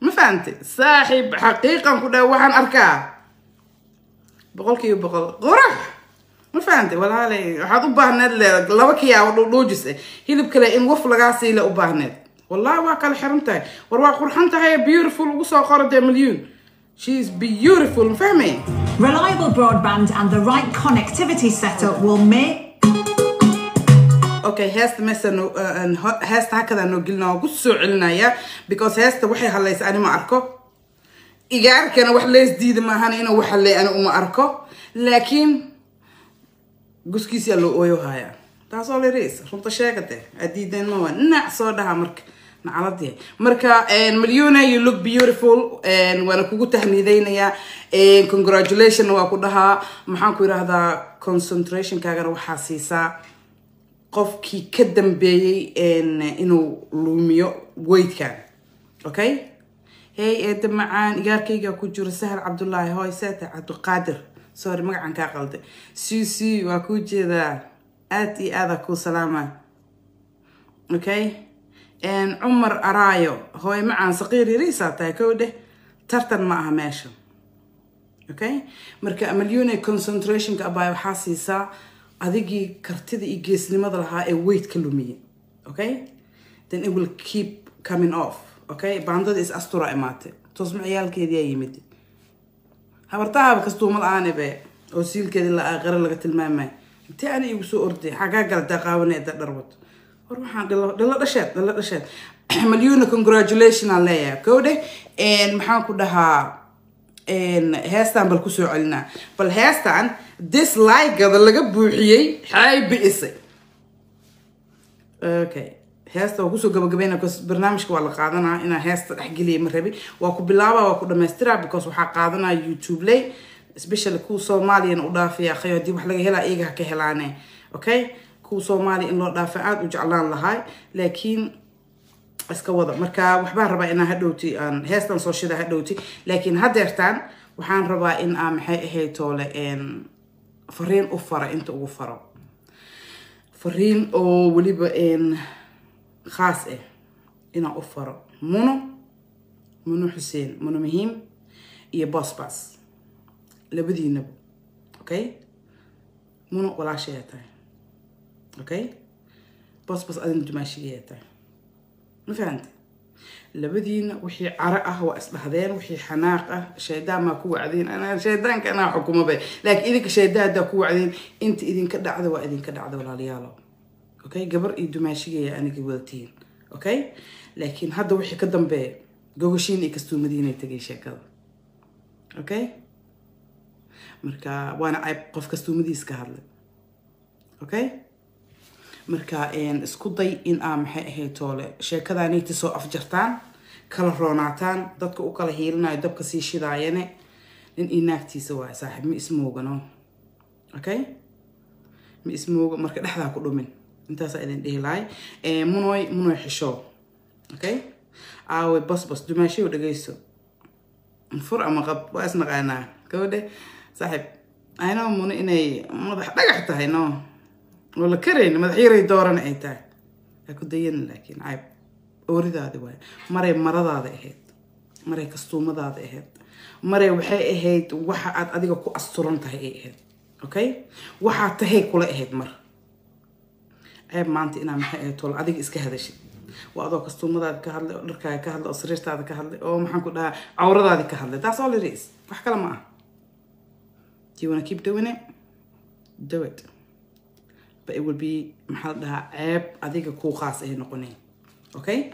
ma fahamte saaxiib xaqiiqan ku dhaha waxaan arkaa boqol kiiba boqol qorax ma fahamte walaalay waxaad u baahneed le laba kiyaabo dhuudhuujis eh hilib kale in waf lagaa siila u baahneed wallahi waa kala xiran tahay war waa qurxan soo qoro dee beautiful, Femi. Reliable broadband and the right connectivity setup will make okay heesta meesano uh, heesta hakadaa noo gelina waan ku soo celinayaa because heesta waxay hadlaysa ani arko igaarkana wax lees diida maahana inuu wax hadlay ani uma arko laakiin guskiisiaa loo ooyohayaa taas all it runta sheegade adiideen ma waa soo dhaha marka nacaladii marka malyona you look beautiful waana kugu tahniideynayaa congratulation waa ku dhahaa maxaan ku yidhaahdaa concentrationkaagana waxaa siisaa qofkii ka dambeeyey inuu luumiyo weydkan okay hey eeda macaan igaarkayga ku jiro sahal cabdulaahi hoyseta cabdiqaadir sorry magacan kaa qalday si waa kuu jeedaa aad iyo aada kuu salaama okay cumar araayo hooy macaan saqiir yariisaa tahay kow tartan ma aha meesha okay marka malyune concentrationka abay waxaa siisaa adigii kartida iyo geesnimada lahaa ee weyght ka lumiye okay then it will keep coming off okay baandada is astura imaatay toosma ciyaalkeediyaa yimid habartahaba kastuuma la-aanebe oo siilkeedi laqare laga tilmaamay intee ani igu soo orday xagaa gala daqaawane da dharwad war waxaan dhalo dhasheed dhalo dhasheed *clears throat* malyuna congratulation aan leeyahay kowdhe maxaan ku dhahaa heestaan bal kusoo celinaa bal heestaan disligada laga buuxiyey xaay okay heesta waa kusoo gabagabayna bcause barnaamijka waa la qaadanaa inaa heesta dhexgeliya ma rabi waa ku bilaaba waa ku dhammaystiraa because waxaa qaadanaa youtube ley specially kuwa soomaaliyana u dhaafiya khayo haddii wax laga helaa iyaga ha ka helaane okay kuwa soomaaliya in loo dhaafa aada u jeclaan lahay laakiin iska wada marka waxbaan rabaa inaa hadhowti heestan soo shida hadhowti laakiin hadeertaan waxaan rabaa in aa maxay ahay toole fariin u fara inta ugu faro fariin oo weliba khaas ah eh, inaan u faro muno muno xuseen muno muhiim iyo bosbas labadiinaba okay muno walaashayaa tahay okay bosbas adina dumaashigayaa tahay ma fahamtay labadiina wixii caro ah waa isdhahdeen wixii xanaaq ah shaydaan maa ku wacdeen anaa shaydaanka anaa xukumaba laakiin idinka shaydaan haddaa ku wacdeen inta idinka dhacda waa idinka dhacda walaalayaalo okay gabar iyo dumaashigaya aniga wadatiin okay laakiin hadda wixii ka dambeeya gogoshiin iyo kastuumadiinay tegay sheekada okay marka waana cayb qof kastuumadiis ka hadlay okay marka isku day in aa maxay ahay toole sheekadaanayta soo afjartaan kala roonaataan dadka u kala hiilinayo dabka sii shidaayane nin io naagtiisa waa saaxiib ma ismoogano okay ma ismooga marka dhexdaa ku dhumin intaasa idin dhihi lahay munoy munoy xisho okay aawe basbas dumaashayo dhageyso fur ama qab waa isnaqaanaa gabadhe saaxiib ayno muno inay madax dhagax tahay no oo karayn madaxyaray dooran ay tahay aa ku dayan laakiin cayb ooridaadi waay maray maradaada ahayd maray kastuumadaada ahayd maray waxay ahayd waxa aad adiga ku asturan tahay ay ahayd okay waxaa tahay kula ahayd mar cayb maanta inaa maxay ahayd tol adiga iska hadashid waa adoo kastuumadaada ka hadlay oo dharkaaga ka hadlay oo sariirtaada ka hadlay oo maxaan ku dhahaa cawradaadi ka hadlay taas all it wax kale ma ah do you wanna keep do but it will be maxaa ceeb adiga kuu khaas ay noqonayn okay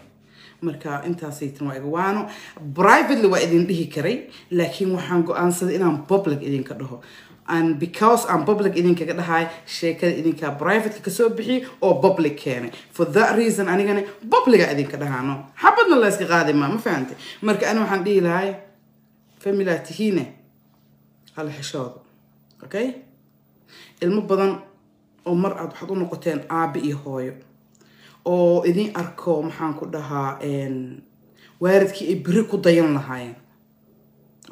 marka intaasaytan waa iga waano privately waa idin dhihi karay laakiin waxaan go-aansaday inaan public idinka dhaho and because aan public idinkaga dhahay sheekada idinka privateka kasoo bixiy oo public keenay for that reason anigana publica idinka dhahaano xabadna layska qaadi maa ma fahantay marka ani waxaan dhihi lahay familaa tihiine hala xishoodo okay ilmo badan oo mar aad waxaad u noqoteen aabe iyo hooyo oo idin arko maxaan ku dhahaa waaridkii ay biri ku dayan lahaayeen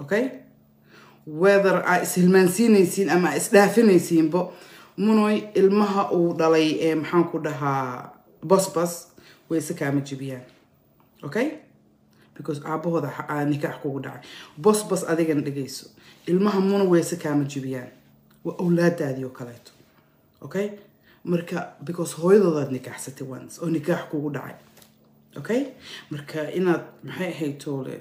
okay weather aa ishilmaansiinaysiin ama aa munoy ilmaha uu dhalay maxaan ku dhahaa basbas wayse kaama jibiyaan okay because aabahooda nikaax kugu dhacay bosbas adigana dhegayso ilmaha muna wayse kaama jibiyaan waa awlaadaadii oo kaleeto okay marka because hooyadoodaad nikaaxsatay once oo nikaax kugu dhacay okay marka inaad maxay ahayd toole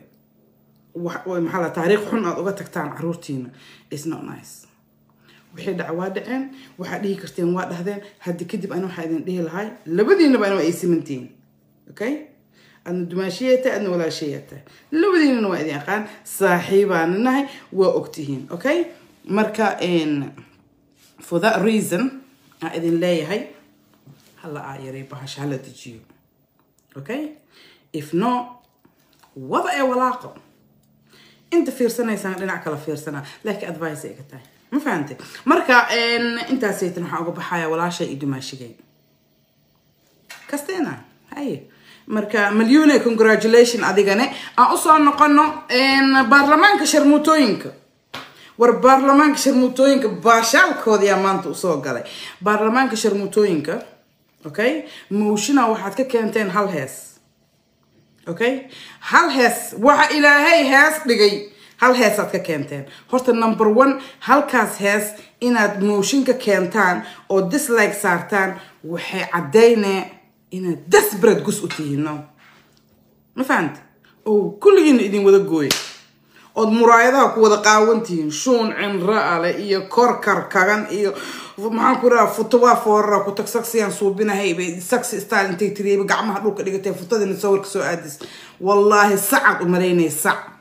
taariikh xun aad uga tagtaan caruurtiina is not nice wixii dhaca waa dhaceen waxaa dhihi karteen waa dhahdeen haddi kadib ana waxaa idin dhihi lahay labadiinaba anaa ay simantihiin okay adna dumaashiyata adna walaashiyata labadiinana waa idin aqaan saaxiibaana waa ogtihiin okay marka for that reason aan idin leeyahay hala aayarey bahasha hala dejiyo okay if no wada ee walaaqo inta fiirsanaysaan dhinac kala fiirsanaa laakiin advice ay tahay ma fahantay marka intaasaytan waxaan uga baxayaa walaashay i dumaashigeen kasteena haye marka malyuune congratulation adigane aan usoo noqono baarlamaanka sharmuutooyinka war baarlamaanka sharmuutooyinka baashaalkoodii maanta usoo galay baarlamaanka sharmuutooyinka okay mowshina waxaad ka keenteen hal hees okay hal hees waxa ilaahay hees dhigay hal heesaad ka keenteen horta number one halkaas hees inaad mooshin ka keentaan oo dislike saartaan waxay caddaynee inaad desperate gus u tihiino ma fahanta oo kulligiina idin wada gooya ood muraayadaha ku wada qaawan tihiin shuun cinra ale iyo korkar kagan iyo maxaan ku raaa futuba foorara ku tagsagsiyaan suubinahaybay saksi staal intay tiriyayba gacmaha dhulka dhigatay futadina sawirka soo aadis wallaahi sacaad u malaynay sac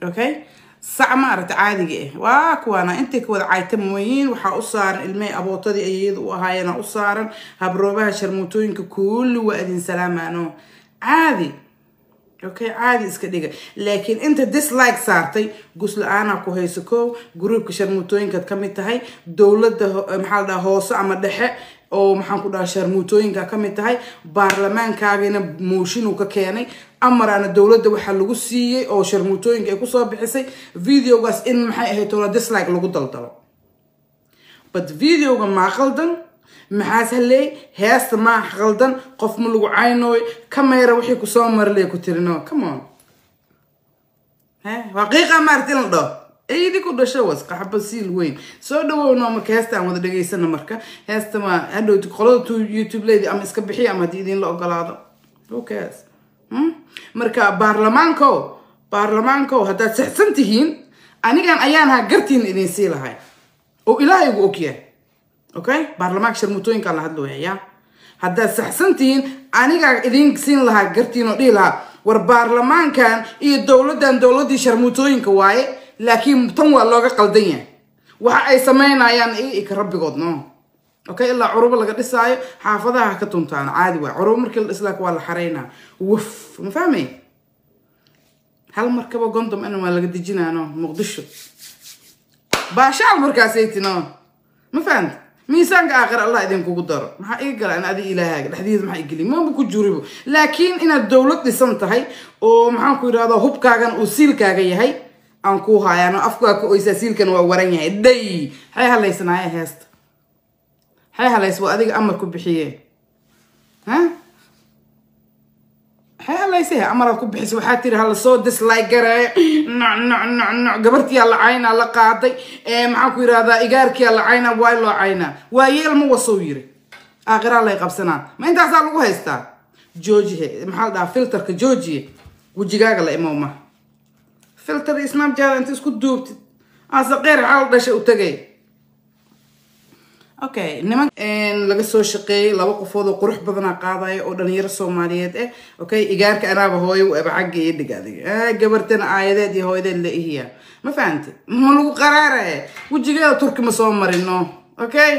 okay sac ma caadiga ah waa kuwaana intay ka wada cayta mooyiin waxaa u saaran ilmey abootadii ayada u ahaayena u saaran habroobaha sharmuutooyinka kulli waa idin salaamaano caadi okay caadi iska dhiga laakiin inta dislike saartay gusla-aanaa ku hayso koow gruubka sharmuutooyinkaad ka mid tahay dowladda eh, maxaa la dhaha hoose ama dhexe oo maxaan ku dhaha sharmuutooyinka ka mid tahay baarlamaankaagina mooshin uu ka keenay amaraana dowladda waxaa lagu siiyey oo sharmuutooyinka ay kusoo bixisay videogaas in maxay ahayd toona dislike lagu daldalo but videoga maa qaldan maxaas haley heesta maaha khaldan qof ma lagu caynooy kameyra wixii kusoo marley ku tiri no come on la dhao eidi ku dhasho was qaxba weyn soo dhawowno marka heesta wada dhegeysana marka heesta maa hadhowti qolada youtube leydi ama iska bixiya ama haddii idinla ogolaado okas hmm? marka baarlamaanko baarlamaanko haddaad saxsan tihiin anigan ayaan haa gartiina idin sii lahay oo ilaahay ugu ogyahay okay baarlamaanka sharmutooyinkaan la hadlooyayaa haddaad saxsantihiin anigaa idin siin lahaa gartiin oo dhihi lahaa war baarlamaankan iyo dowladdan dowladdii sharmutooyinka waaye laakiin tan waa looga qaldan yahay waxa ay samaynayaan iika rabbigood okay ilaa curubo laga dhisaayo xaafadaha ka tuntaan caadi waay curubo markii la dhislaak waa la xaraynaa wuf ma fahmay hal markaba gondom ana waa laga dejinaano muqdisho baashaal markaasay tino ma fahamta miisaanka aakhir allah idinkugu daro maxaa ii gala an adig ilaahaaga dhexdiisa maxaa igeli maanba ku juribo laakiin inaad dowlad dhisan tahay oo maxaan ku yidhahdaa hubkaagan uu siilkaaga yahay aan kuu haayaan afkaa afku oysaa siilkan waa waran yahay day xay halaysanaaye heesta xay halays waa adiga amar ku bixiye ha helayse amaraad ku bixisa waxaa tiri halasoo dislike gareeyo noc noc noc noc gabartiyaa la caynaa la qaaday maxaan ku yidhahdaa igaarkiyaa la caynaa waa loo caynaa waa yeel ma wasou yiri aakhiraa lay qabsanaan ma intaasaa lagu haystaa joojihe maxaa la dhahaa filterka joojiye wejigaaga la imow ma filter snapjada inta isku duubtid aase qeyr xaal dhasha u tegay okay niman laga soo shaqeeyay laba qofoodoo qurux badanaa qaadaya oo dhalinyaro soomaaliyeed ah okay igaarka anaaba hooyo u abcagga iyo dhig adig eh, gabartana aayadeed iyo hooyadeed la ihiya ma fahamti ma lagu qaraaraya wejigeeda turki ma soo marino okay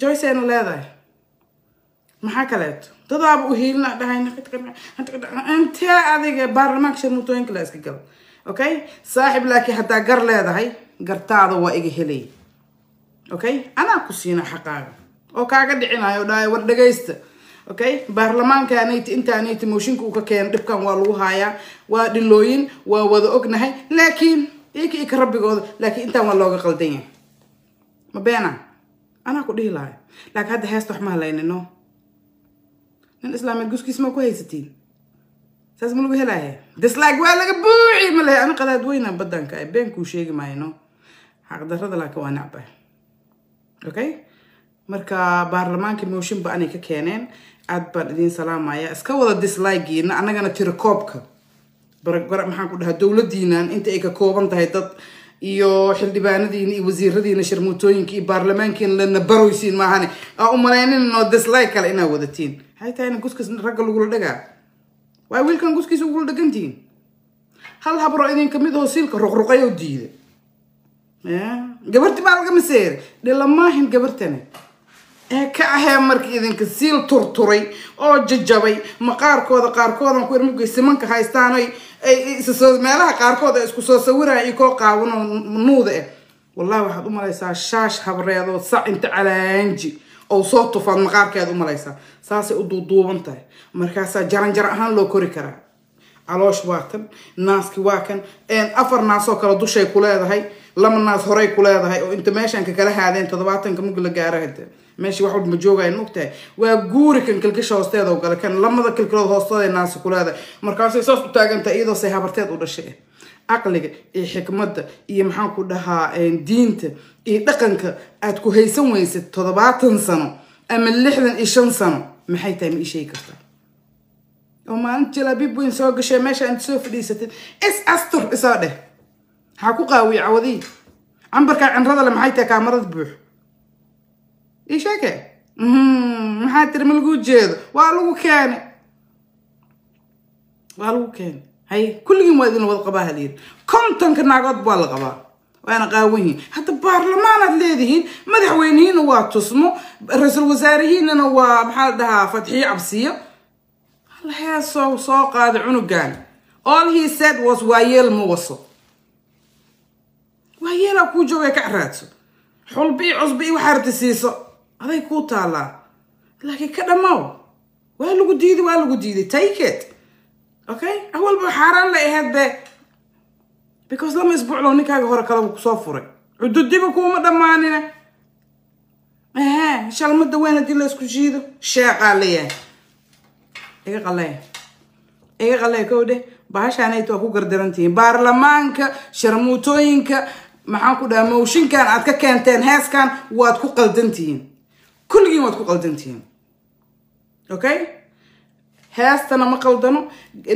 joyce ayna leedahay maxaa kaleeto dadaaba u hiilna dhahayna adiga baarlamaanka sharmutooyinka la iska gala okay saaxib laakiin hataa gar leedahay gartaada waa iga helay okay anaa ku siina xaqaaga oo kaaga dhicinayo dhaay war dhagaysta okay baarlamaankaanayt intaanayta mooshinka uu ka keena dhibkan waa lagu haayaa waa dhilooyin waa wada ognahay laakiin ika ika rabbigooda laakiin intaan waa looga qaldan yahay ma beena anaa ku dhihi lahay laakiin hadda heesta wax ma halaynino nin islaameed guskiis maa ku haysatiin saas ma lagu helaaye dislike waa laga buuci ma lehe ani qadaad weyna badanka ay been kuu sheegi maayno xaqdarrada laakiin waa necbahay okay marka baarlamaanka mooshinba anay ka keeneen aad baan idiin salaamaya iska wada disligiina annagana tirakoobka bargara maxaan ku dhahaa dowladiinan inta ay ka kooban tahay dad iyo xildhibaanadiina iyo wasiiradiina sharmuutooyinka iyo baarlamaankiina lana baroysiin maahane aa u malaynin dislike kale inaa wadatiin maxay guskiis ragga lagula dhagaa waay wiilkan guskiisa ugula dhagantihiin hal habro idinka mid ah oo siilka ruqruqay oo diida gabarti baa laga maseer dhilamaahin gabartani ee ka ahee marka idinka siil turturay oo jajabay maqaarkooda qaarkoodan ku irmugay simanka haystaan meelaha qaarkood isku soo sawiraya iyo koo qaabano nuuda eh wallahi waxaad u malaysaa shaash habreedoo sac calaanji oo soo tufaad maqaarkeeda u saasay u duuduuban tahay markaasaa jaranjar ahaan loo kori karaa caloosh waa tan naaski waa kan afar naasoo kale dushay ku leedahay lama naas horay ku leedahay oo inta meeshaan kakala haadeen toddobaatanka mug la gaaro hade wax walba joogayan maogtahay waa guuri kan kilkisha hoosteeda oo gale kan lamada kilkilood hoostadee naasi ku leedahay markaasay saas u taagantahay iyadoo say habarteed u dhashay caqliga iyo xikmadda iyo maxaan ku dhahaa diinta iyo dhaqanka aad ku haysan weysad toddobaatan sano ama lixdan iyo shan sano maxay tahay ma iisheegi kartaa oo maalin jalaabiib weyn soo gashay meesha inta soo fadhiisatid is astur isoo dheh maxaa ku qaawiye cawadii cambarkaa cinradale maxay tahay kaamarada buux ii sheeke mm-hmm. maxaa tiri ma laguu jeedo waa lagu keene waa lagu keene haye kulligiin waa idin wada qabaa halyiri kontonka naagood baa la qabaa waana qaawan hadda baarlamaanaad leedihiin madaxweynihiinna waa tusmo ra-iisul wasaarihiinana waa maxaa la dhahaa fadxiyo cabsiyo hal heesoo soo qaada cunugan all he said was waayeel ma waso waayeelaa kuu joogaa ka caraadso xulba iyo cusba waxaa rabta siiso aday kuu taallaa laakiin ka dhammaaw waa lagu diiday waa lagu diiday tayket okay awalba ah, xaaraan la ahayd be because lama isbuuclow ninkaaga hore kaleba kusoo furay cududiba kuuma dhammaanina ahe shalmada weyn haddii la jiido sheeqaa leeyahay iga qaleeya iga qaleeya kow dheh waa ku gardaran baarlamaanka sharmuutooyinka maxaan ku dhaha mawshinkan aad ka keenteen heeskan waad ku qaldantihiin kulligiin waad ku qaldantihiin okay heestana ma qaldano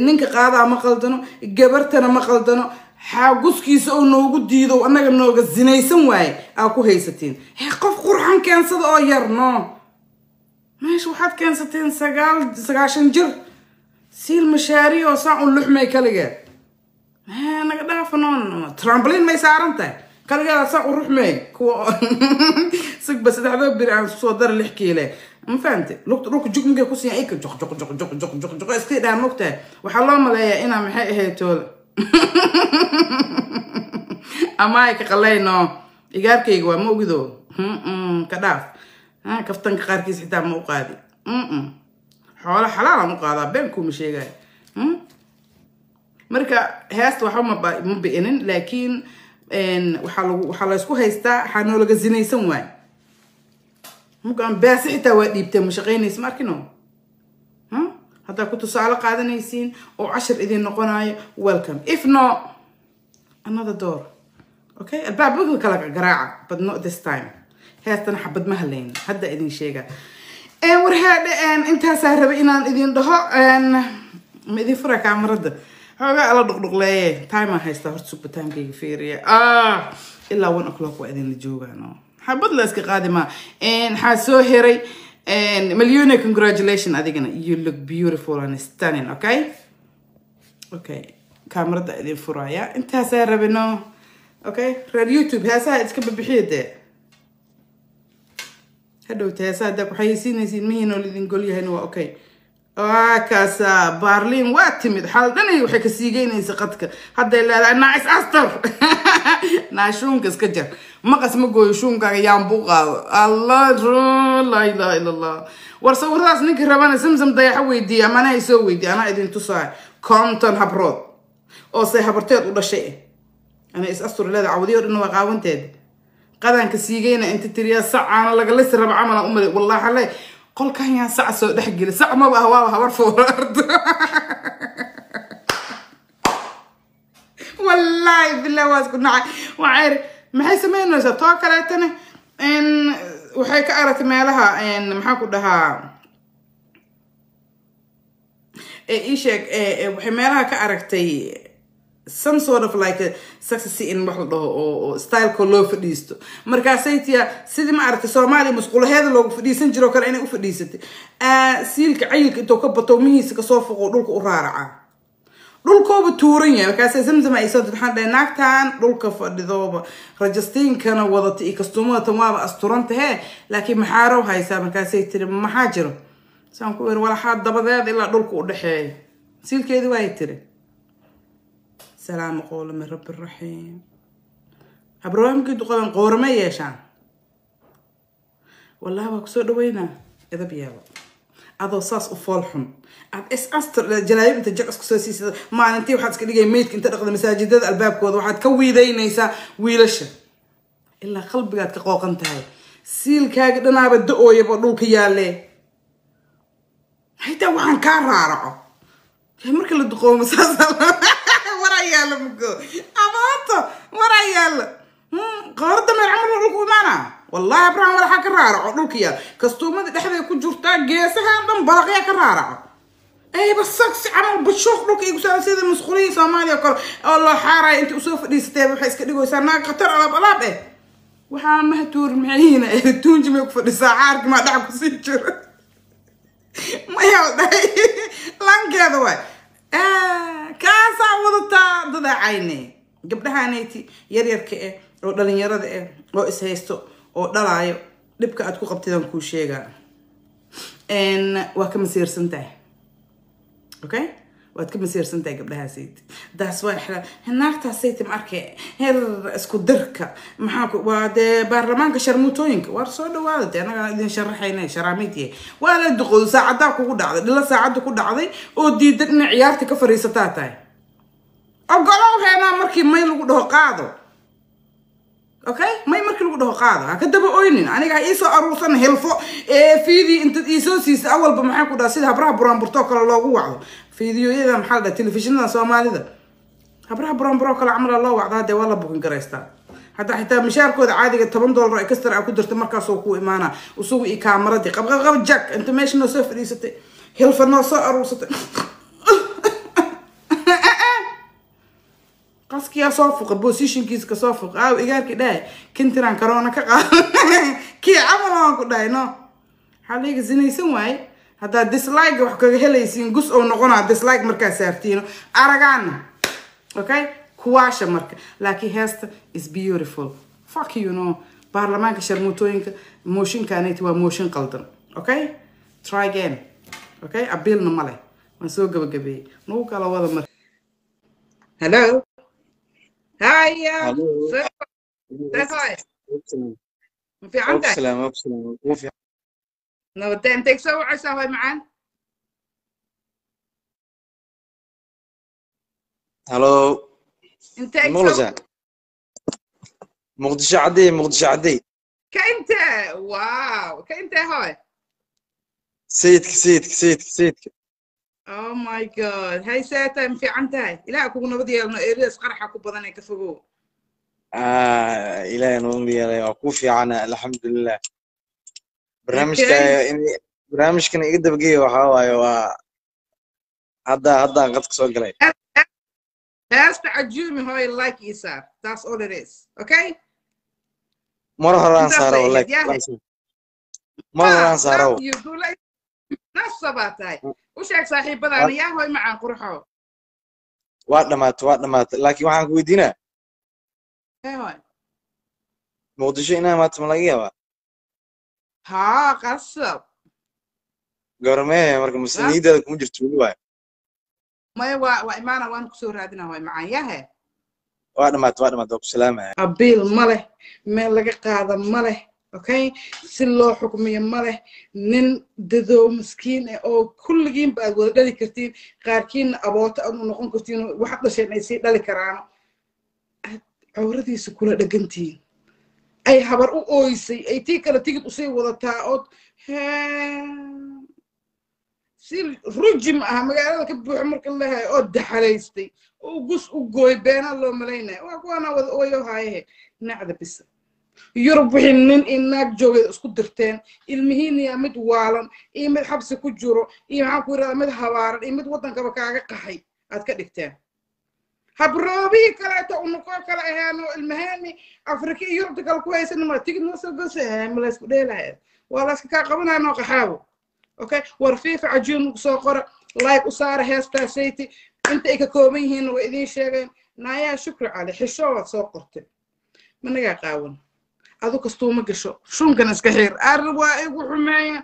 ninka qaadaa ma qaldano gabartana ma qaldano xaaguskiisa oo noogu diido annaga nooga sinaysan waaye aa ku haysatiin haysateen qof qurxan keensada oo yar meesha waxaad keensateen sagaal sagaashan jir siil mashaariyo saa un luxmay kaligeed Eh, naga dhaafo non may saaran tahay kaligaa saa qurux meey kuwa sigba *laughs* saddexdoo bir aan soo dara lix kiile ma fahamte lugta dhulka jugmiga kusiiya ika joq joq joq joq joq joq joq iska dhaa mogtahay waxaa loo maleeyaa inaa maxay ahayd tooda *laughs* ka qalayno igaarkayga waa ma ogido ka dhaaf kaftanka qaarkiis xitaa ma u qaadi xoolo xalaal u qaadaa been kuuma sheegaya marka heesta waxba ma bi'inin laakiin waxaa laysku haystaa waxaa zinaysan waay mugan baasi xitaa waa dhiibtee ma ma arkino hmm? haddaa ku tusaale qaadanaysiin oo cashar idin noqonaayo welcome if no another door okay albaabada kala garaaca but not this time heestana xabad ma halayn hadda idin sheega warhaadhe intaasaa raba inaan idin dhaho ma idin fura kaamarada xoogaa ala dhuqdhuqleeye time aan haystaa horta suba timekayga feeriya ah, ah ilaa one o'clock waa idinla joogaan xabad la iska qaadi maa soo heray malyone congratulation adigana you look beautiful and stunning okay okay kaamarada idin furaya intaasaa rabino okay reer youtube heesaha iska babixiya dee hadhowta heesaha haddaa ku xayeysiinaysiin mihiinoo laidin golyahayn waa okay kaasa barlin waa timid xaal dhani waxay ka siigeynaysa qadka hadday leedahay naacis astar *laughs* naa iska jar maqas ma gooyo shuunkaaga yaanbuu qaado allah laa ilaaha ila allah war sawiradaas ninkii rabana samsam dayaxo weydiiya manaa isoo weydiiya anaa idin tusaay konton habrood oo say habarteed u dhashay ana is astur cawdiyo dhan waa qaawanteed qadanka siigeyna inta tiriya sacaana lagala siraba camalan u malay wallaahi qolkan yaan sac soo dhexgeli sac maba ah waaba habar fuulaardo *laughs* wallaahi billah waa isku nacay waa maxay sameynaysaa too kaleetana waxay ka aragtay meelaha maxaa ku dhahaa isheeg waxay meelaha ka aragtay some sort of like success wax la dhaho oo styleko loo fadhiisto markaasay tiyaa sidii ma aragtay soomaaliya musqulaheeda loogu fadhiisan jiroo kale inay u fadhiisatay siilka cayilka intuu ka bato mihiisa kasoo foqo dhulka u raaraca dhulkooba tuuran yahay markaas zamzam ay soo waxaan dhahay naagtan dhulka fadhidooba rajastiinkana wadata iyo kastuumada waaba asturantahe laakiin maxaaro haysaa markaasay tiri maxaa jiro saan ku ir walaxaa dabadeed ilaa dhulka u dhexeeya siilkeedi waay tiri salaamo qowla rabbi raxiim habrooyimkii duqadan qowrama yeeshaan wallahi waa kusoo dhaweynaa edab yaaba adoo saas u fool xun aad is astar jalaayib inta maalintii waxaad iska dhigay meydka inta dhaqda masaajidada albaabkooda waxaad ka wiidaynaysaa wiilasha ilaa qalbigaad ka qooqan tahay siilkaaga dhanaaba da-ooyaba dhulka yaalle xitaa waxaan kaa raaraco marka la duqoomo saasa مرايال أماتة مرايال قرض من عمر الحكومانة والله أبراهيم راح كرارة روكيا كستومة دحين يكون جرتا جيسها دم بلغية كرارة أي بس سكس عمل بشوف روكي يقول سيد مسخولي سامالي يقول الله حارة أنت أسوف دي ستيب حيس كده يقول سنا قطر على بلابة وحام مهتور معينة تونج ميوك في الساعات ما دعم سيجر ما يلا لان كذا واي Ah, kaasaa wadataa dadacayne gabdhahaanayti yaryarka ah oo dhalinyarada ah eh, oo ishaysto oo dhalaayo dhibka aad ku qabtidaan kuu sheegaa waa ka masiirsan masiirsantahay okay waad ka masiirsantahay gabdhahaasayt daas waa naagtaasayt ma arkay heer isku darka maxaa waa dee baarlamaanka sharmuutooyinka waar soo dhawaada dee annagaa idin sharaxayna sharaamiidye waa la duqoodo saacadaa kugu dhacday dhila saacadda ku dhacday oo diidadna ciyaarta ka fariisataa tahay ogolow heenaa markii may lagu dhaho qaado okay may markii lagu dhaho qaado ha ka daba oynin aniga ha iisoo aruursan helfo fiidii intaad iisoo siisa awalba maxaa ku dhaha sida habraha buraanburtoo kale loogu wacdo fiidiyoyada maxaa ladhaha telefishinada soomaalida habraha brombroo kale camala loo wacdaa dee waa la bukin garaystaa hadda xitaa mishaarkooda caadiga toban dollar ay kastar a ah ku jirta markaasoo ku imaana isugu i kaamaradii qabqaqab jack intimationoo soo fadhiisatay hilfanoo soo aruursatay qaskiyaa soo fuqa bosishinkiisa kasoo fuq aaw igaarkii dhahay kintinaan karoona ka qaado *laughs* kii camal aan ku dhahay no waxaa sinaysan waaye haddaad dislike wax kaga helaysiin gus oo noqonaa dislike markaa saartiino aragaana okay kuwaasha marka laakiin heesta is beautiful fuck you know baarlamaanka sharmuutooyinka mooshinkaanayt waa mooshin qaldan okay try again okay abiilna male waan soo gabagabeeyey nagu kala wada mar hello uh, haya nawada intay kusoo wacaysaa way macaan halo muqdisho cadday muqdisho cadday ka inte wow ka inte hoy sayidka sayidka sayidka sayidka oh my god hay saatan fiican tahay ilaah kugu nabad yeelno ereas qaraxa ku badan ee ka fogow ah, ilaah nabad yeelay waa ku fiicana alxamdulilah barnaamijkana iga dabageeya waxaa waaye waa hadda haddaan qadka soo galay mar horaan saaro mar horaan saarow waa dhamaata waa dhamaata laakiin waxaan ku weydiinaa muqdisho inaa maata laga yaabaa haa qasab gormee marka mase niyadaada kuma jirto weli waay maya waa waa imaana waan kusoo raadina waay macaan yahe waa dhamaata waa dhamaata waa ku salaamaya abiil ma leh meel laga qaada ma leh okay si loo xukmiyo ma leh nin dadoo miskiin ah oo kulligiinba aad wada dhali kartiin qaarkiinna abooto aad u noqon kartiin wax dhasheen ay sii karaano aad cawradiisa kula dhegantihiin ay habar u ooysay ay tii kale tigid usii wadataa ood si rujim ah magaalada ka buuxo markan lahay oo daxalaystay oo gus u gooy beenaa loo malaynaya waa kuwaanaa wada ooyo haayahe nacda bisa yurub wixii nin iyo naag joogeed isku dirteen ilmihiiniyaa mid waalan iyo mid xabsi ku jiro iyo maxaan ku yirahdaa mid habaaran iyo mid waddankaba kaaga qaxay aad ka dhigteen habroobihi kaleeto unuqo kale ahaano ilmahaani afrika iyo yurubta kale ku haysanma tigid noosogosahama ah, laysku dheelaya waa layska kaa qabanaanoo qaxaabo okay war fiifa cajuun soo qora like u saara heestaasayte inta ay ka kooban yihiinna way idiin sheegeen naayaha shukri cali xisho waad soo qortay managaa qaawan adu kastuuma gasho shunkana iska xiir ar waa igu xumeeya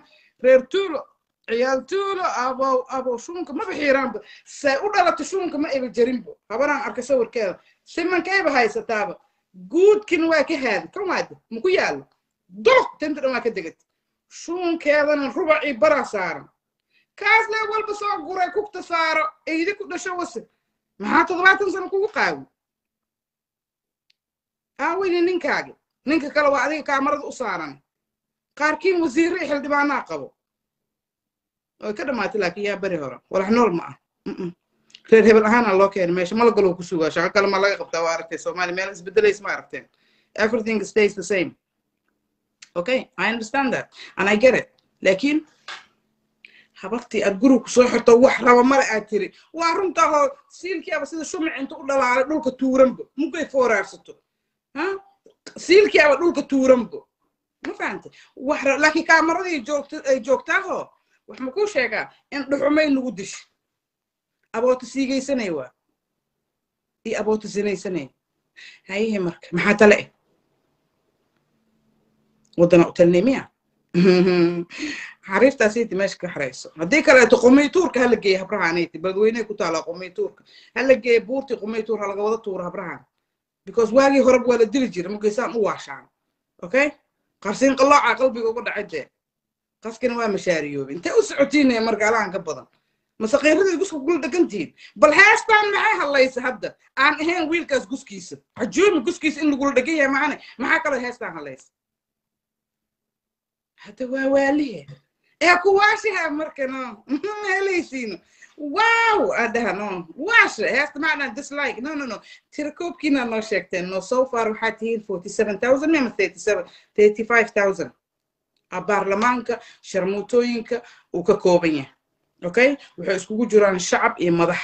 reer tuulo ciyaaltuulo abow abow shuunka maba xiiraanba say u dhalato shuunka ma eba jerinbo habanaan arka sawirkeeda simankayba haysataaba guudkin waa ka haada kan ma ku yaallo duq tanta dhan waa ka degata shuunkeedana rubacii baraa saaran kaas lee walba soo guray kugta saaro eydi ku dhasho wase maxaa toddobaatan sano kugu qaawi aaweyni ninkaagi ninka kale waa adiga kaamarada u saaran qaarkiin wasiirre xildhibaanaa qabo way ka dhamaatay laakiin yaa beri hore walax nool ma ah reer hebel ahaana loo keena meesha malagaloo ku sugaa shaqo kale maa laga qabtaa waa aragtay somalia meel isbedelays ma aragteen everything stays the same okay i understand that and i get it laakiin habartii aad guriga ku xirto wax raba male aad tiri waa runtaahoo siilkiiaba sida shumac inta u dhalaalay dhulka tuuranbo munkay fooraarsato siilkiiaba dhulka tuuranbo ma fahantay laakiin kaamaradii joogtaahoo wuxuu kuu sheegaa in dhuxumayn lagu disho abootusiigaysanay waa iyo abootusinaysanay hayihi marka maxaa tale eh waddana u talnay miya *laughs* xariiftaasiiti meesha ka xarayso haddii kaleeto qumiytuurka hala geeya habrahaaniti balweyne ku taala qumiytuurka hala geeya buurti qumiytuur halaga wada tuura habrahaan because waagii horeba waa la dili jira markay saan u waashaan okay qarsiin qalooca qalbiga uga dhacay dee qafkina waa mashaariyoobay intay u socotiin margaalaan ka badan masaqiirada igusku gul degantihiin bal heestaan maxay hadlaysa hadda aan ahayn wiilkaas guskiisa cajuumi guskiisa in lagula dhegan yahay maane maxaa kaloo heestaan hadlaysa hadda waa waalihe ee kuwaashaha markano ma mm-hmm, helaysiino wow adhaha no waasha heesta maadhan dislike no no no tirakoobkiinaa noo sheegteen no so far waxaa tihiin forty seven thousand mema thirty seven thirty five thousand baarlamaanka sharmuutooyinka uu ka kooban yahay okay waxay iskugu jiraan shacab iyo madax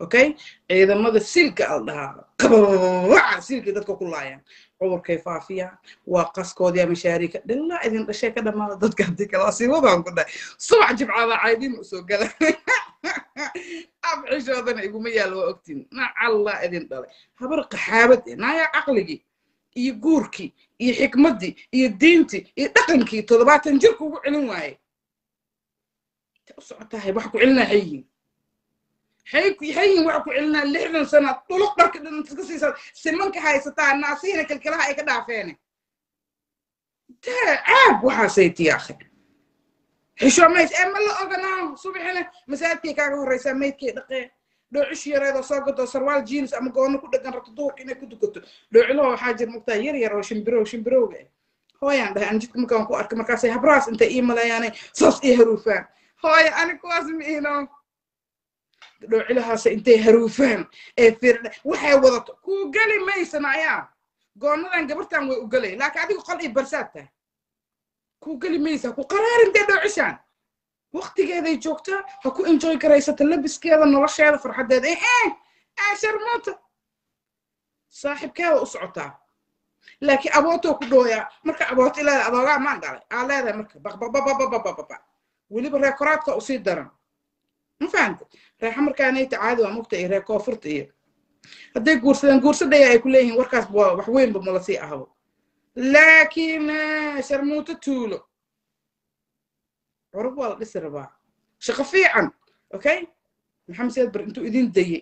okay ciidamada silka al dhahaa qababaca silka dadka ku laayaan cudurkay faafiyaan waa qaskoodiya mashaariika dhillaa idin dhashay ka dhamaada dadka haddii kale ku dhahay subax jibcaabaa caydiin usoo gala *laughs* af iguma yaal waa ogtiin nacallaa idin dhalay habar qaxaabad eh naayaa caqligii iyo guurkii iyo xikmaddii iyo diintii iyo dhaqankii toddobaatan jir kuugu celin waaye ta u socotahay wax ku celinaa xayiin xayin waxa ku celinaa lixdan sana dhuluq dharka dhanka siisaa simanka haysataa naasihina kilkilaha ay ka dhaafeene taa caab waxaasay tiyaakhe xishoomays ee ma la ogolaan subaxina masaajidkay kaaga horraysaa maydkay dhaqee dhoocishi yareed oo soo gadoo sarwaal jeans ama goono ku dhegan rato duurka inay ku dukato dhoociloo waxaa jir mugtaa yar yar oo shimbirow shimbirowga ah hooyaan dhahay aan jidka markaan ku arkay markaasay habraas intay ii malayaanay saas ii haruufaan hooya ani kuwaas ma iino dhowcilahaasa intay haruufaan ee fiirna waxay wadato kuu geli maysan ayaa goonadan gabartan way u gelay laakiin adigu qol ii barsaad tahay kuu geli maysa ku qaraar dhoocishaan waktigeeday joogtaa ha ku enjoy garaysata labiskeeda nolosheeda farxaddeeda ee ashar maanta saaxiibkeeda u socotaa laakiin abootoo ku dhooyaa marka abooti leeda adoogaa maan dhalay aa leedahay marka baqbaqbaqbaqbaqbaqbaq weliba reekoraadka usii daran ma fahamta reexa markaanayta caadi waa mugta iyo reekoofurta iyo hadday guursadeen guursadaya ay ku leeyihiin warkaas wax weynba mula sii ahbo laakiin sharmuuto tuulo curub waa la dhisi rabaa shaqo fiican okay maxamed sayid intuu idin dayey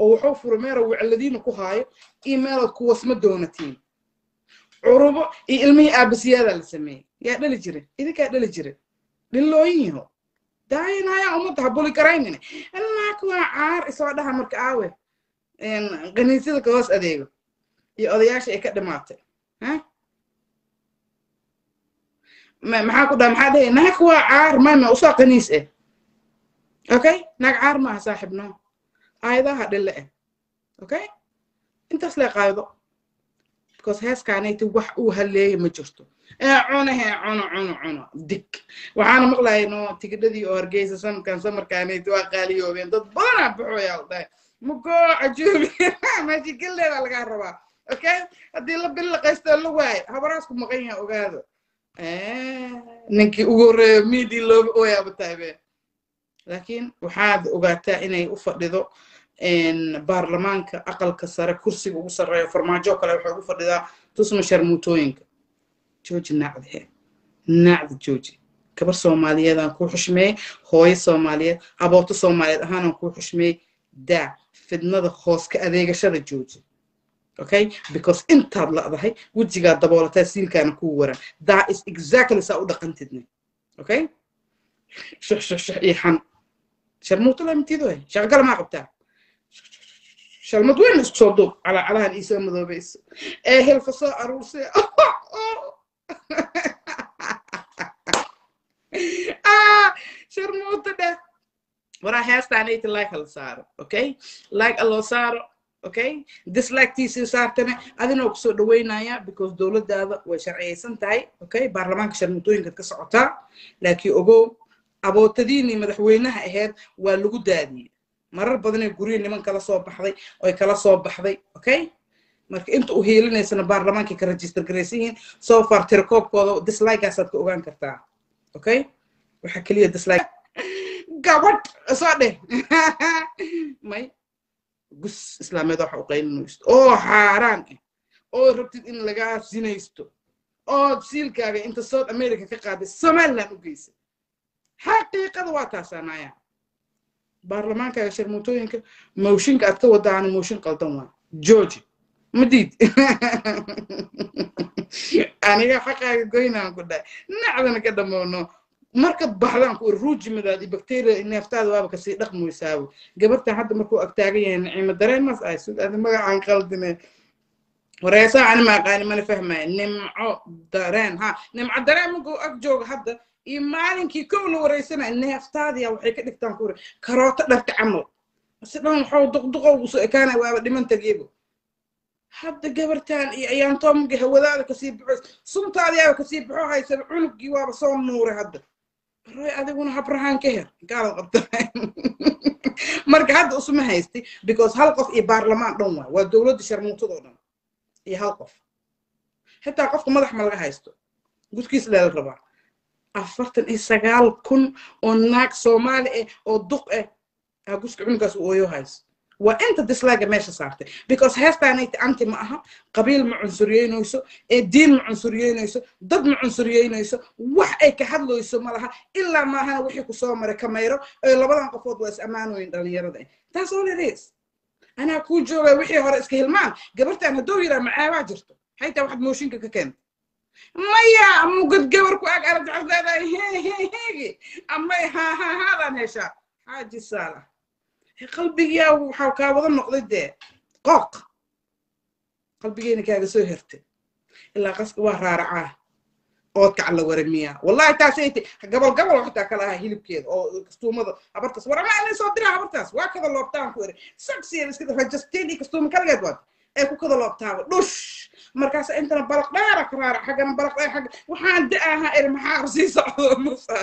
oo wuxuu fura meelo wicladiina ku haayo iyo meelood kuwasma doonatiin curubo iyo ilmihii aabasiyaadaa la sameeyey yaa dhali jiray idinkaa dhali jiray dhilooyihiho daayinaya ummadda habuli garaynine almaaka waa caar isoo dhaha marka aawe qaniisyada ka hoos adeego iyo odayaasha ay ka dhimaatay maxaa ku dhaha maxaa dhahaya naag waa caar maama usoo qaniis eh okay naag caar maaha saaxibno qaayadaha dhille eh okay intaas lee qaayado because heeskaanayta wax uu halleeya ma jirto ee eh, cunahe cuno cuno cuno dig waxaana maqlaaya no tigidhadii oo hargeysa sanadkan samarkaanayta waa qaaliyoobeen dad badanaa baxoyaa dhahay mugo cajuubi *laughs* maashi geleeda lagaa rabaa okay haddii la bil la qaysto la waayo habaraasku maqan yaha ogaado ninkii ugu horreeyo miidii loo ooyaaba laakiin waxaad ogaataa inay u fadhido baarlamaanka aqalka sare kursiga ugu sarreeyo farmaajo kale waxay ugu fadhidaa tusma sharmuutooyinka jooji naacdahe naacda jooji gabar soomaaliyeedaan kuu xushmeeyey hooyo soomaaliyeed abooto soomaaliyeed ahaanaan kuu xushmeeyey daa fidnada hoos ka adeegashada jooji okay because intaad la'dahay wejigaad daboolataa siilkaana ku waran that is exactly saa u dhaqantidne okay shuh shuh shuh iixan sharmuutala mitiidoy eh? shaqgala maa qabtaa shalmad weyn isku soo iisoo madoobayso ee hilfa soo aruurse *laughs* ah, sharmuuta dheh waraa heestaanayta like hala saaro okay like alloo saaro okay dislactiisiiu saartana adina kusoo dhaweynaya because dowladdaada way sharciyaysan tahay okay baarlamaanka sharmutooyinkaad ka socotaa laakiin ogow abootadiinii madaxweynaha aheed waa lagu daadiyey marar badanee guryo niman kala soo baxday oy kala soo baxday okay marka inta u hiilinaysana baarlamaankay ka register garaysan yihiin soo far tirakoobkooda dislikeaasaad ka ogaan kartaa okay waxaa keliya dislike *laughs* gabadh soo dheh *laughs* may gus islaameed wax u qaylinaysto oo xaaraan ah eh. oo rabtid in lagaa sinaysto oo siilkaaga inta south america ka qaaday somaliland u geysay xaqiiqada waa taasaa baarlamaankaaga sharmuutooyinka mooshinka aad ka wadaana mooshin qaldan waa georgi ma diid *laughs* aniga xaqaaga goynaan ku dhahay nacdana ka dhamoono marka baxdaan ku ruuji madaad bacteria neeftaada waaba kasii dhaqmaysaabo gabartan hadda markuu agtaagan yahay niciimo dareemas ay magacaan qaldine wareesaa ani maaqaani mana fahmaya nimco dareen ha nimco dareen markuu ag jooga hadda iyo maalinkii kowla wareysanaya neeftaadiya waxay ka dhigtaan ku karooto dharta camal si dhan waxuu duqduqow usu ekaana waaba dhimantagiibo hadda gabartan iyo ayaantoomga hawadaada kasii baxo suntaadiyaaba kasii baxo haysaba cunugii waaba soo nuuray hadda roy adiguna habrahaan ka her gaalaad qabta *laughs* marka hadda usuma haystay because hal qof iyo baarlamaan dhan waay waa dowladda sharmuutadoo dhan iyo hal qof xitaa qofka madax ma laga haysto gudkiis leela rabaa afartan iyo sagaal kun oo naag soomaali eh oo duq eh aa ah, guska cunugaas u ooyo haysto waa inta dislaaga meesha saartay because heestaanay anti ma aha qabiil ma cunsuriyeynayso ee diin ma cunsuriyeynayso dad ma cunsuriyeynayso wax ay ka hadlayso ma laha ilaa maahana wixii kusoo maray kamayro ee labadan qofood waa is ammaanoyin dhallinyarada taas all it is anaa kuu joogaa wixii hore iska hilmaan gabartaan hadduu yiraa macaabaa jirto xaytaa waxaad mooshinka ka keenta maya mugad gabar ku ag aragti casleedahay amay haahaahaadaan heshaa xaaji saalax qalbigiyaa waxaa kaa wada noqday dee qooq qalbigeena kaaga soo hertay ilaa qaska waa raaracaa oodkaca la waramiyaa wallahi taasay tay gabol gabol xataa kala ahaa hilibkeeda oo kastuumada habartas warama alla soo diraa habartaas waa kada loobtaan ku eri saksiya iskada rajasteli kastuuma kaligeed waata ee ku kada loobtaabo dhush markaasa intana balaq dhaara karaara xaggana balaq dhaar xagga waxaan da ahaa eri maxaa sii socdo musa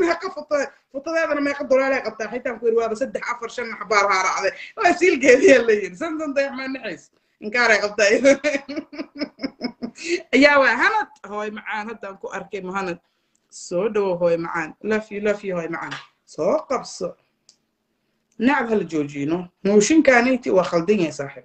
meeqa futa futadeedana meeqa dolaalee qabtaa xitaan ku yiri waaba saddex afar shan xabaar haa raacday waa siilgeediyaa la yiri sansan dayaxmaa naxays inkaaray qabtaa *laughs* ayaa waa hanad hooy macaan haddaan ku arkay muhanad soo dhowo hooy macaan lafyu lafyu hooy macaan soo qabso nacab hala joojino muushinkaanayti waa khaldin yahay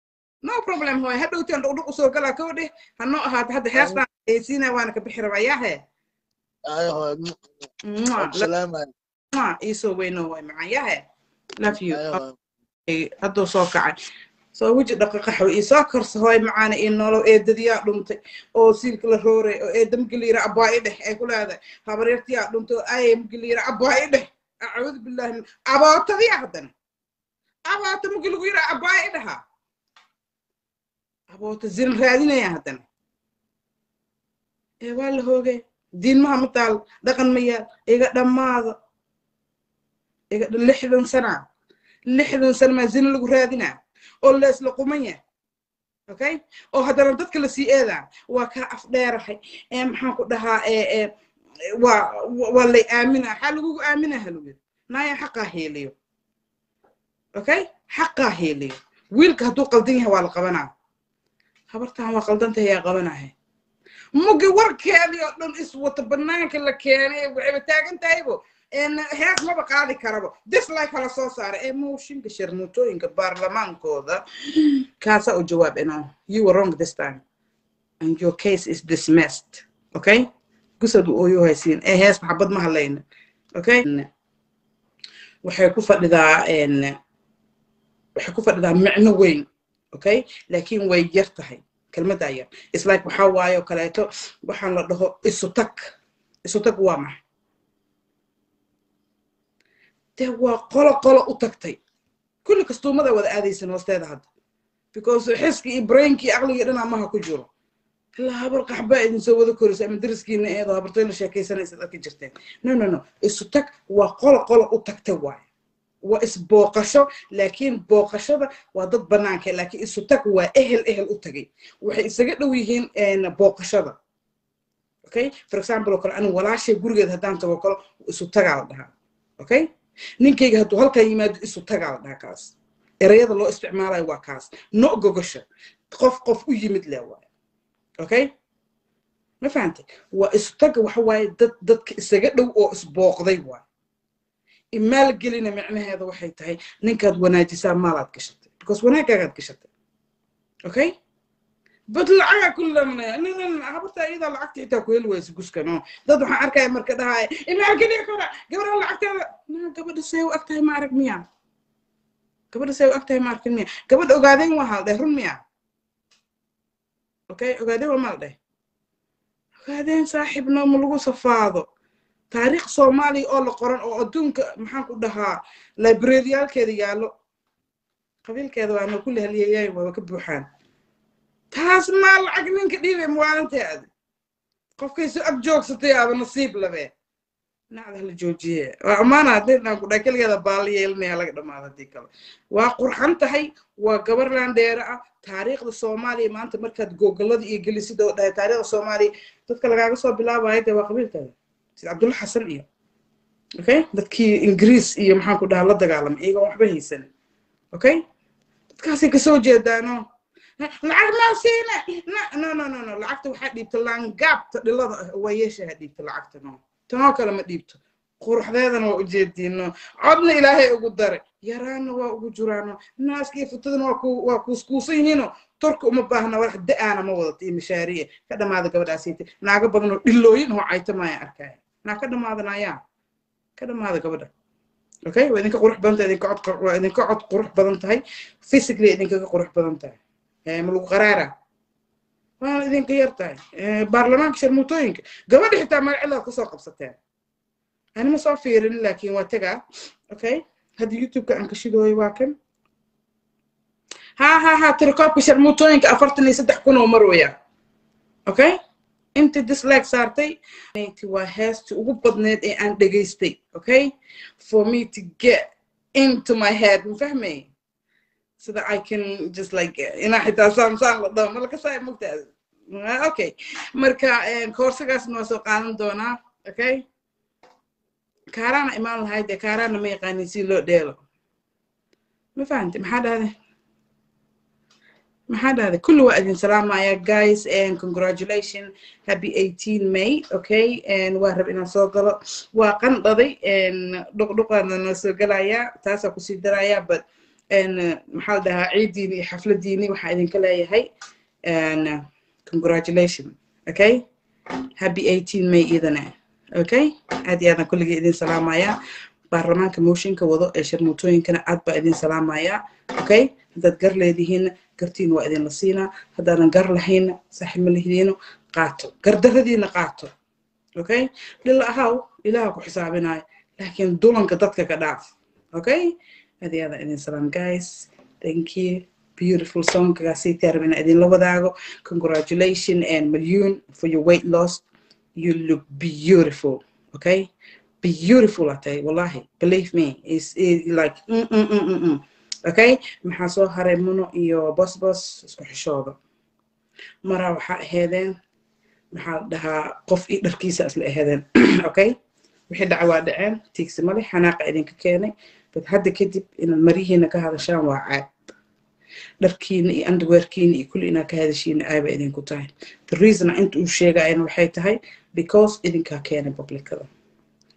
no problem hoy hadhowtaan dhaqdhuq u soo galaa gabadhe hanoo ahaato hadda hees baan dheesiina waana ka bixi rabaa yaahe iisoo weyno way macaan yaahe love you hadduu soo kacay soo weji dhaqa qaxwo iisoo korso hooy macaana ii nolow eedadiyaa dhuntay oo siilka la rooray oo eeda mageliira abbaa i dheh ee ku leedahay habaryartiyaa dhuntay oo aye mageliira abbaa i dheh acuudu bilaahi abaatadiya haddana abaato mageligu yira abbaa i dhahaa abootaziran raadinaya haddana ee waa la hooge diinmaha ma taal dhaqan ma yaal iga dhammaada iga lixdan sana lixdan sana maa zina lagu raadinaa oo leesla qumanya okay oo haddana dadka la lasii eedaa waa kaa af dheerahay ee maxaan ku dhahaa ee waa waa lay aaminaa xaa lagugu aaminaa halowed naayaan xaqaa heelayo okay xaqaa heelayo wiilka hadduu qaldan yahay waa la qabanaa habartaan waa qaldanta ayaa qabanaya mugge warkeedii oo dhan iswato banaanka la keenay waxayba taagan tahaybo heeg maba qaadi karabo dislike kala soo saara ee mowshinka sharmuutooyinka baarlamaankooda kaasa u jawaab ino you were wrong this time and your case is dismissed okay gusad u haysiin ee hees maxabad ma hadlayna okay waxay ku fadhidaa waxay ku fadhidaa micno weyn okay laakiin way yar tahay kelmaddaa yar islike waxaa waaye oo kaleeto waxaan la dhaho isu tag isu tag waa maxay de waa qolo qolo u tagtay kulli kastuumada wada aadaysan hoosteeda hadda because xiskii iyo brainkii iyo aqligii dhanaa maha ku jiro ilaa habar qaxba idinsoo wada koraysa ama dariskiina eedoo habartayla sheekaysanaysad arki jirteen no no no isu tag waa qolo qolo u tagtay waayo waa isbooqasho laakiin booqashada waa dad bannaanka laakiin isu tag waa ehel ehel u tagay waxay isaga dhow yihiin eh, booqashada okay for example oo kale anigu walaashay gurigeeda haddaan tago kale isu tagaa la dhahaa okay ninkayga hadduu halkaa yimaado isu tagaa la dhahaa kaas ereyada loo isticmaalayo waa kaas no gogosha qof qof u yimid le waay okay ma fahantay waa isu taga waxa waaye dad dadka isaga dhow oo isbooqday waay imaalgelina micnaheeda waxay tahay ninkaad wanaajisaa maalaad gashatay because wanaagaagaad gashatay okay bad lacaga kulamahabartaa iyadaa lacagta itaa ku heli guskano dad waxaan arkaya marka dhahaya imaalgeliya kora gabadha lacagteeda gabadha say u agtahay ma arag miya gabadha say u agtahay ma arkin miya gabadh ogaadeen waa haldheh run miya okay ogaadeen waa maaldheh ogaadeen saaxiibnoo ma lagu safaado taariikh soomaaliya oo la qoran oo adduunka maxaanku dhahaa librariyaalkeeda yaallo qabiilkeeda waana kula haliyayaay waaba ka buuxaan taas maa lacag ninka dhiibay maalintay adi qofkay soo ag joogsatay aaba nasiib labe nacda hala joojiye waa ammaana ah, hadday dhaanku dhaa keligeeda baali ah laga dhamaada haddii kale waa qurxan tahay waa gabar laandheere ah taariikhda soomaaliya maanta markaad googolada iyo gelisid oo dhahay taariikhda soomaaliya dadka lagaaga soo bilaabayo waa qabiilkeeda sida cabdulla xasan iyo okay dadkii ingiriis iyo maxaanku dhahaa la dagaalamay iyagoon waxba haysan okay dadkaasay kasoo jeedaano lacag maa siina no no no no lacagta waxaa dhiibta laangaabta dhilada ah, waayeeshaha dhiibta lacagta no tanoo kale ma dhiibto quruxdeedana waa ujeediino codna ilaahay ugu dare yaraanna waa ugu jiraano naaska futadana waa kuuskuusan yihiino torka uma baahna walax da-aana ma wadato iyo mashaariic ka dhamaada gabadhaasiinta naaga badanoo dhillooyin oo cayta maaya naa eh, eh, ka dhamaadanaya ka dhamaada gabadha okay waa idinka qurux badan tahay idinkawaa idinka cod qurux badan tahay physically idinkaga qurux badan tahay ma lagu qaraara waana idinka yar tahay baarlamaanka sharmuutooyinka gabadha xitaa magacidaad kusoo qabsateen anima soo fiirin laakiin waa tagaa okay hadda youtube-ka aan ka shidooyo waa kan ha ha ha tirikoobka sharmuutooyinka afartan iyo saddex kun oo mar weya okay intii dislike saartay waa heestii ugu badneed ee aan dhegaystay okay for me to get into my head ma fahmay sida i can just like eh, inaa xitaa saan saan la dhaho malaka saa eh, mogtaa eh, okay marka koorsagaasna waa soo qaadan doonaa okay kaaraana imaan lahayd dee kaaraana ma yaqaanin si loo dheelo ma fahamtay maxaa dhahday maxaa dhahday kulli waa idin salaamaya guys and congratulation happy 18 may okay waa rab inaan soo galo waa qandhaday dhuqdhuqaana noo soo galaya taasaa kusii daraya but uh, maxaa la dhahaa ciiddiini iyo xafladiini waxaa idinka leeyahay uh, congratulation okay happy 18 may idana okay aad iyo aadan kulligii idin salaamaya baarlamaanka mooshinka wado ee shirmootooyinkana aad baa idin salaamayaa okay haddaad gar leedihiinna gartiin waa idinla siinaa haddaadan gar lahaynna saaxiib ma lihidiino qaato gardarradiina qaato okay dhila ahaw ilaaha ku xisaabinaayo laakiin dulanka dadka ka dhaaf okay adiyaada idin salaam guys thank you beautiful song kasitarbina idinla wadaago congratulation and million for your weight loss you look beautiful okay beautiful i wallahi believe me is like mm -mm -mm -mm, mm. okay maxaa soo haray muno iyo bosbos isku xishooda maraa waxaa aheedeen maxaa dhahaa qof io dharkiisa isla aheedeen *clears throat* okay wixii dhaca waa dhaceen tiigsi male xanaaqa idinka keenay bad hadda kadib inaad maryihiina ka hadashaan waa caad dharkiina iyo underwearkiina iyo kulli inaad ka hadashiina ayba idinku tahay the reasona inta uu sheegayana waxay tahay because idinkaa keenay publicada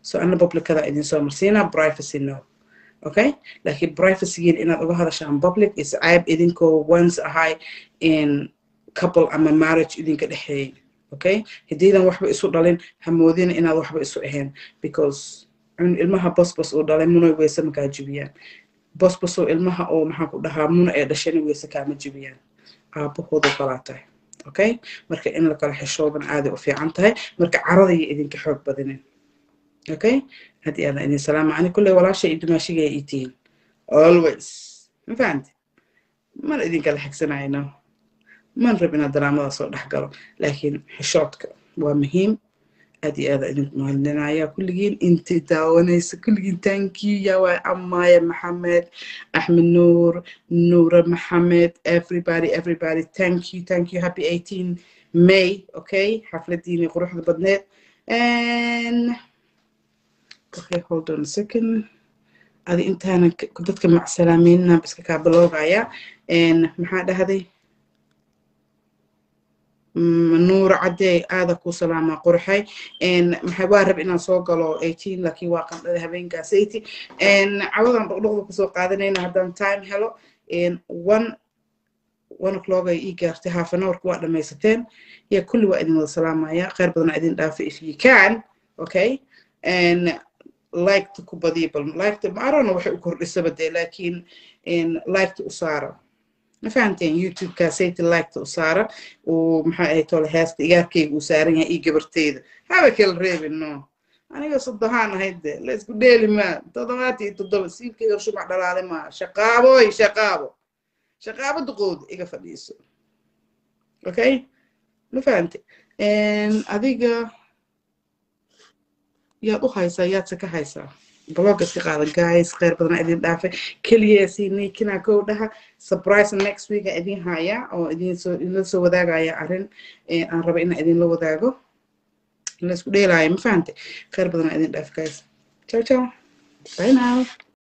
so ana publicada idinsoo marsiinaa privacy no okay laakiin privacygiin inaad uga hadashaan public is cayb idinkoo once ahay in couple ama marriage idinka dhexeeyey okay haddiidan waxba isu dhalin hamoodina inaad waxba isu ahayn because ilmaha bosbos uu dhalay muna weyse makaa jibiyaan bosbosoo ilmaha oo maxaan ku dhahaa muna ay dhashayna weyse kaama jibiyaan aabahoodu kalaa tahay okay marka in la xishoodan aaday u fiican tahay marka carada idinka xoog badinin okay had iyo alla idin salaama ani kulley walaasha iyo dumaashigay ii tihiin always ma fahamti mana idinkala xagsanayno man rab inaad daraamada soo dhex galo laakiin xishoodka waa muhiim aad iyo aada idinku mahadlinaya kulligiin intii daawanaysa kulligiin tankiya waa amaaye maxamed axmed nuur nuura maxamed everybody everybody thank you thank you happy eighteen may okay xafladiinii quruxda badneed okay hold on second adi intaana dadka macsalaameyna biska kaa biloogaya maxaa dhahday mm, nuura cadde aada ku salaama qurxay waa rab inaan soo galo eighteen laakiin waa qandhada habeenkaas eighty cawadan dhuqdhuqda kasoo qaadanayna haddaan time helo one one o'clock ay ii gaartay half waa dhamaysateen ya kulli waa idin wada salaamaya khayr badan idin dhaafa if you can okay and ligta ku badiya bal ligta maarana waxay u kordhisaba dee laakiin ligta u saara ma fahamteen youtube-kaa sayta u saara uu maxaa ay tole heesta igaarkayga uu saaran yahay iyo gabarteyda haba kala reebin no aniga soddohaan ahayd de la dheeli maa toddobaat iyo toddoba siilkayga shumac dhalaale maa shaqaaboy shaqaabo shaqaabo duqooda iga fadhiiso okay ma fahamte adiga yaad u haysaa yaadse ka haysaa bloga iska qaada guys kheyr badana idin dhaafay keliya siniikina kow dhaha surprise next week a idin haya oo idinsoo idinla soo wadaagaya arrin aan raba inaan idinla wadaago lasku isku dheelaayo ma fahante kheyr badana idin dhaaf guys ciao ciao bye now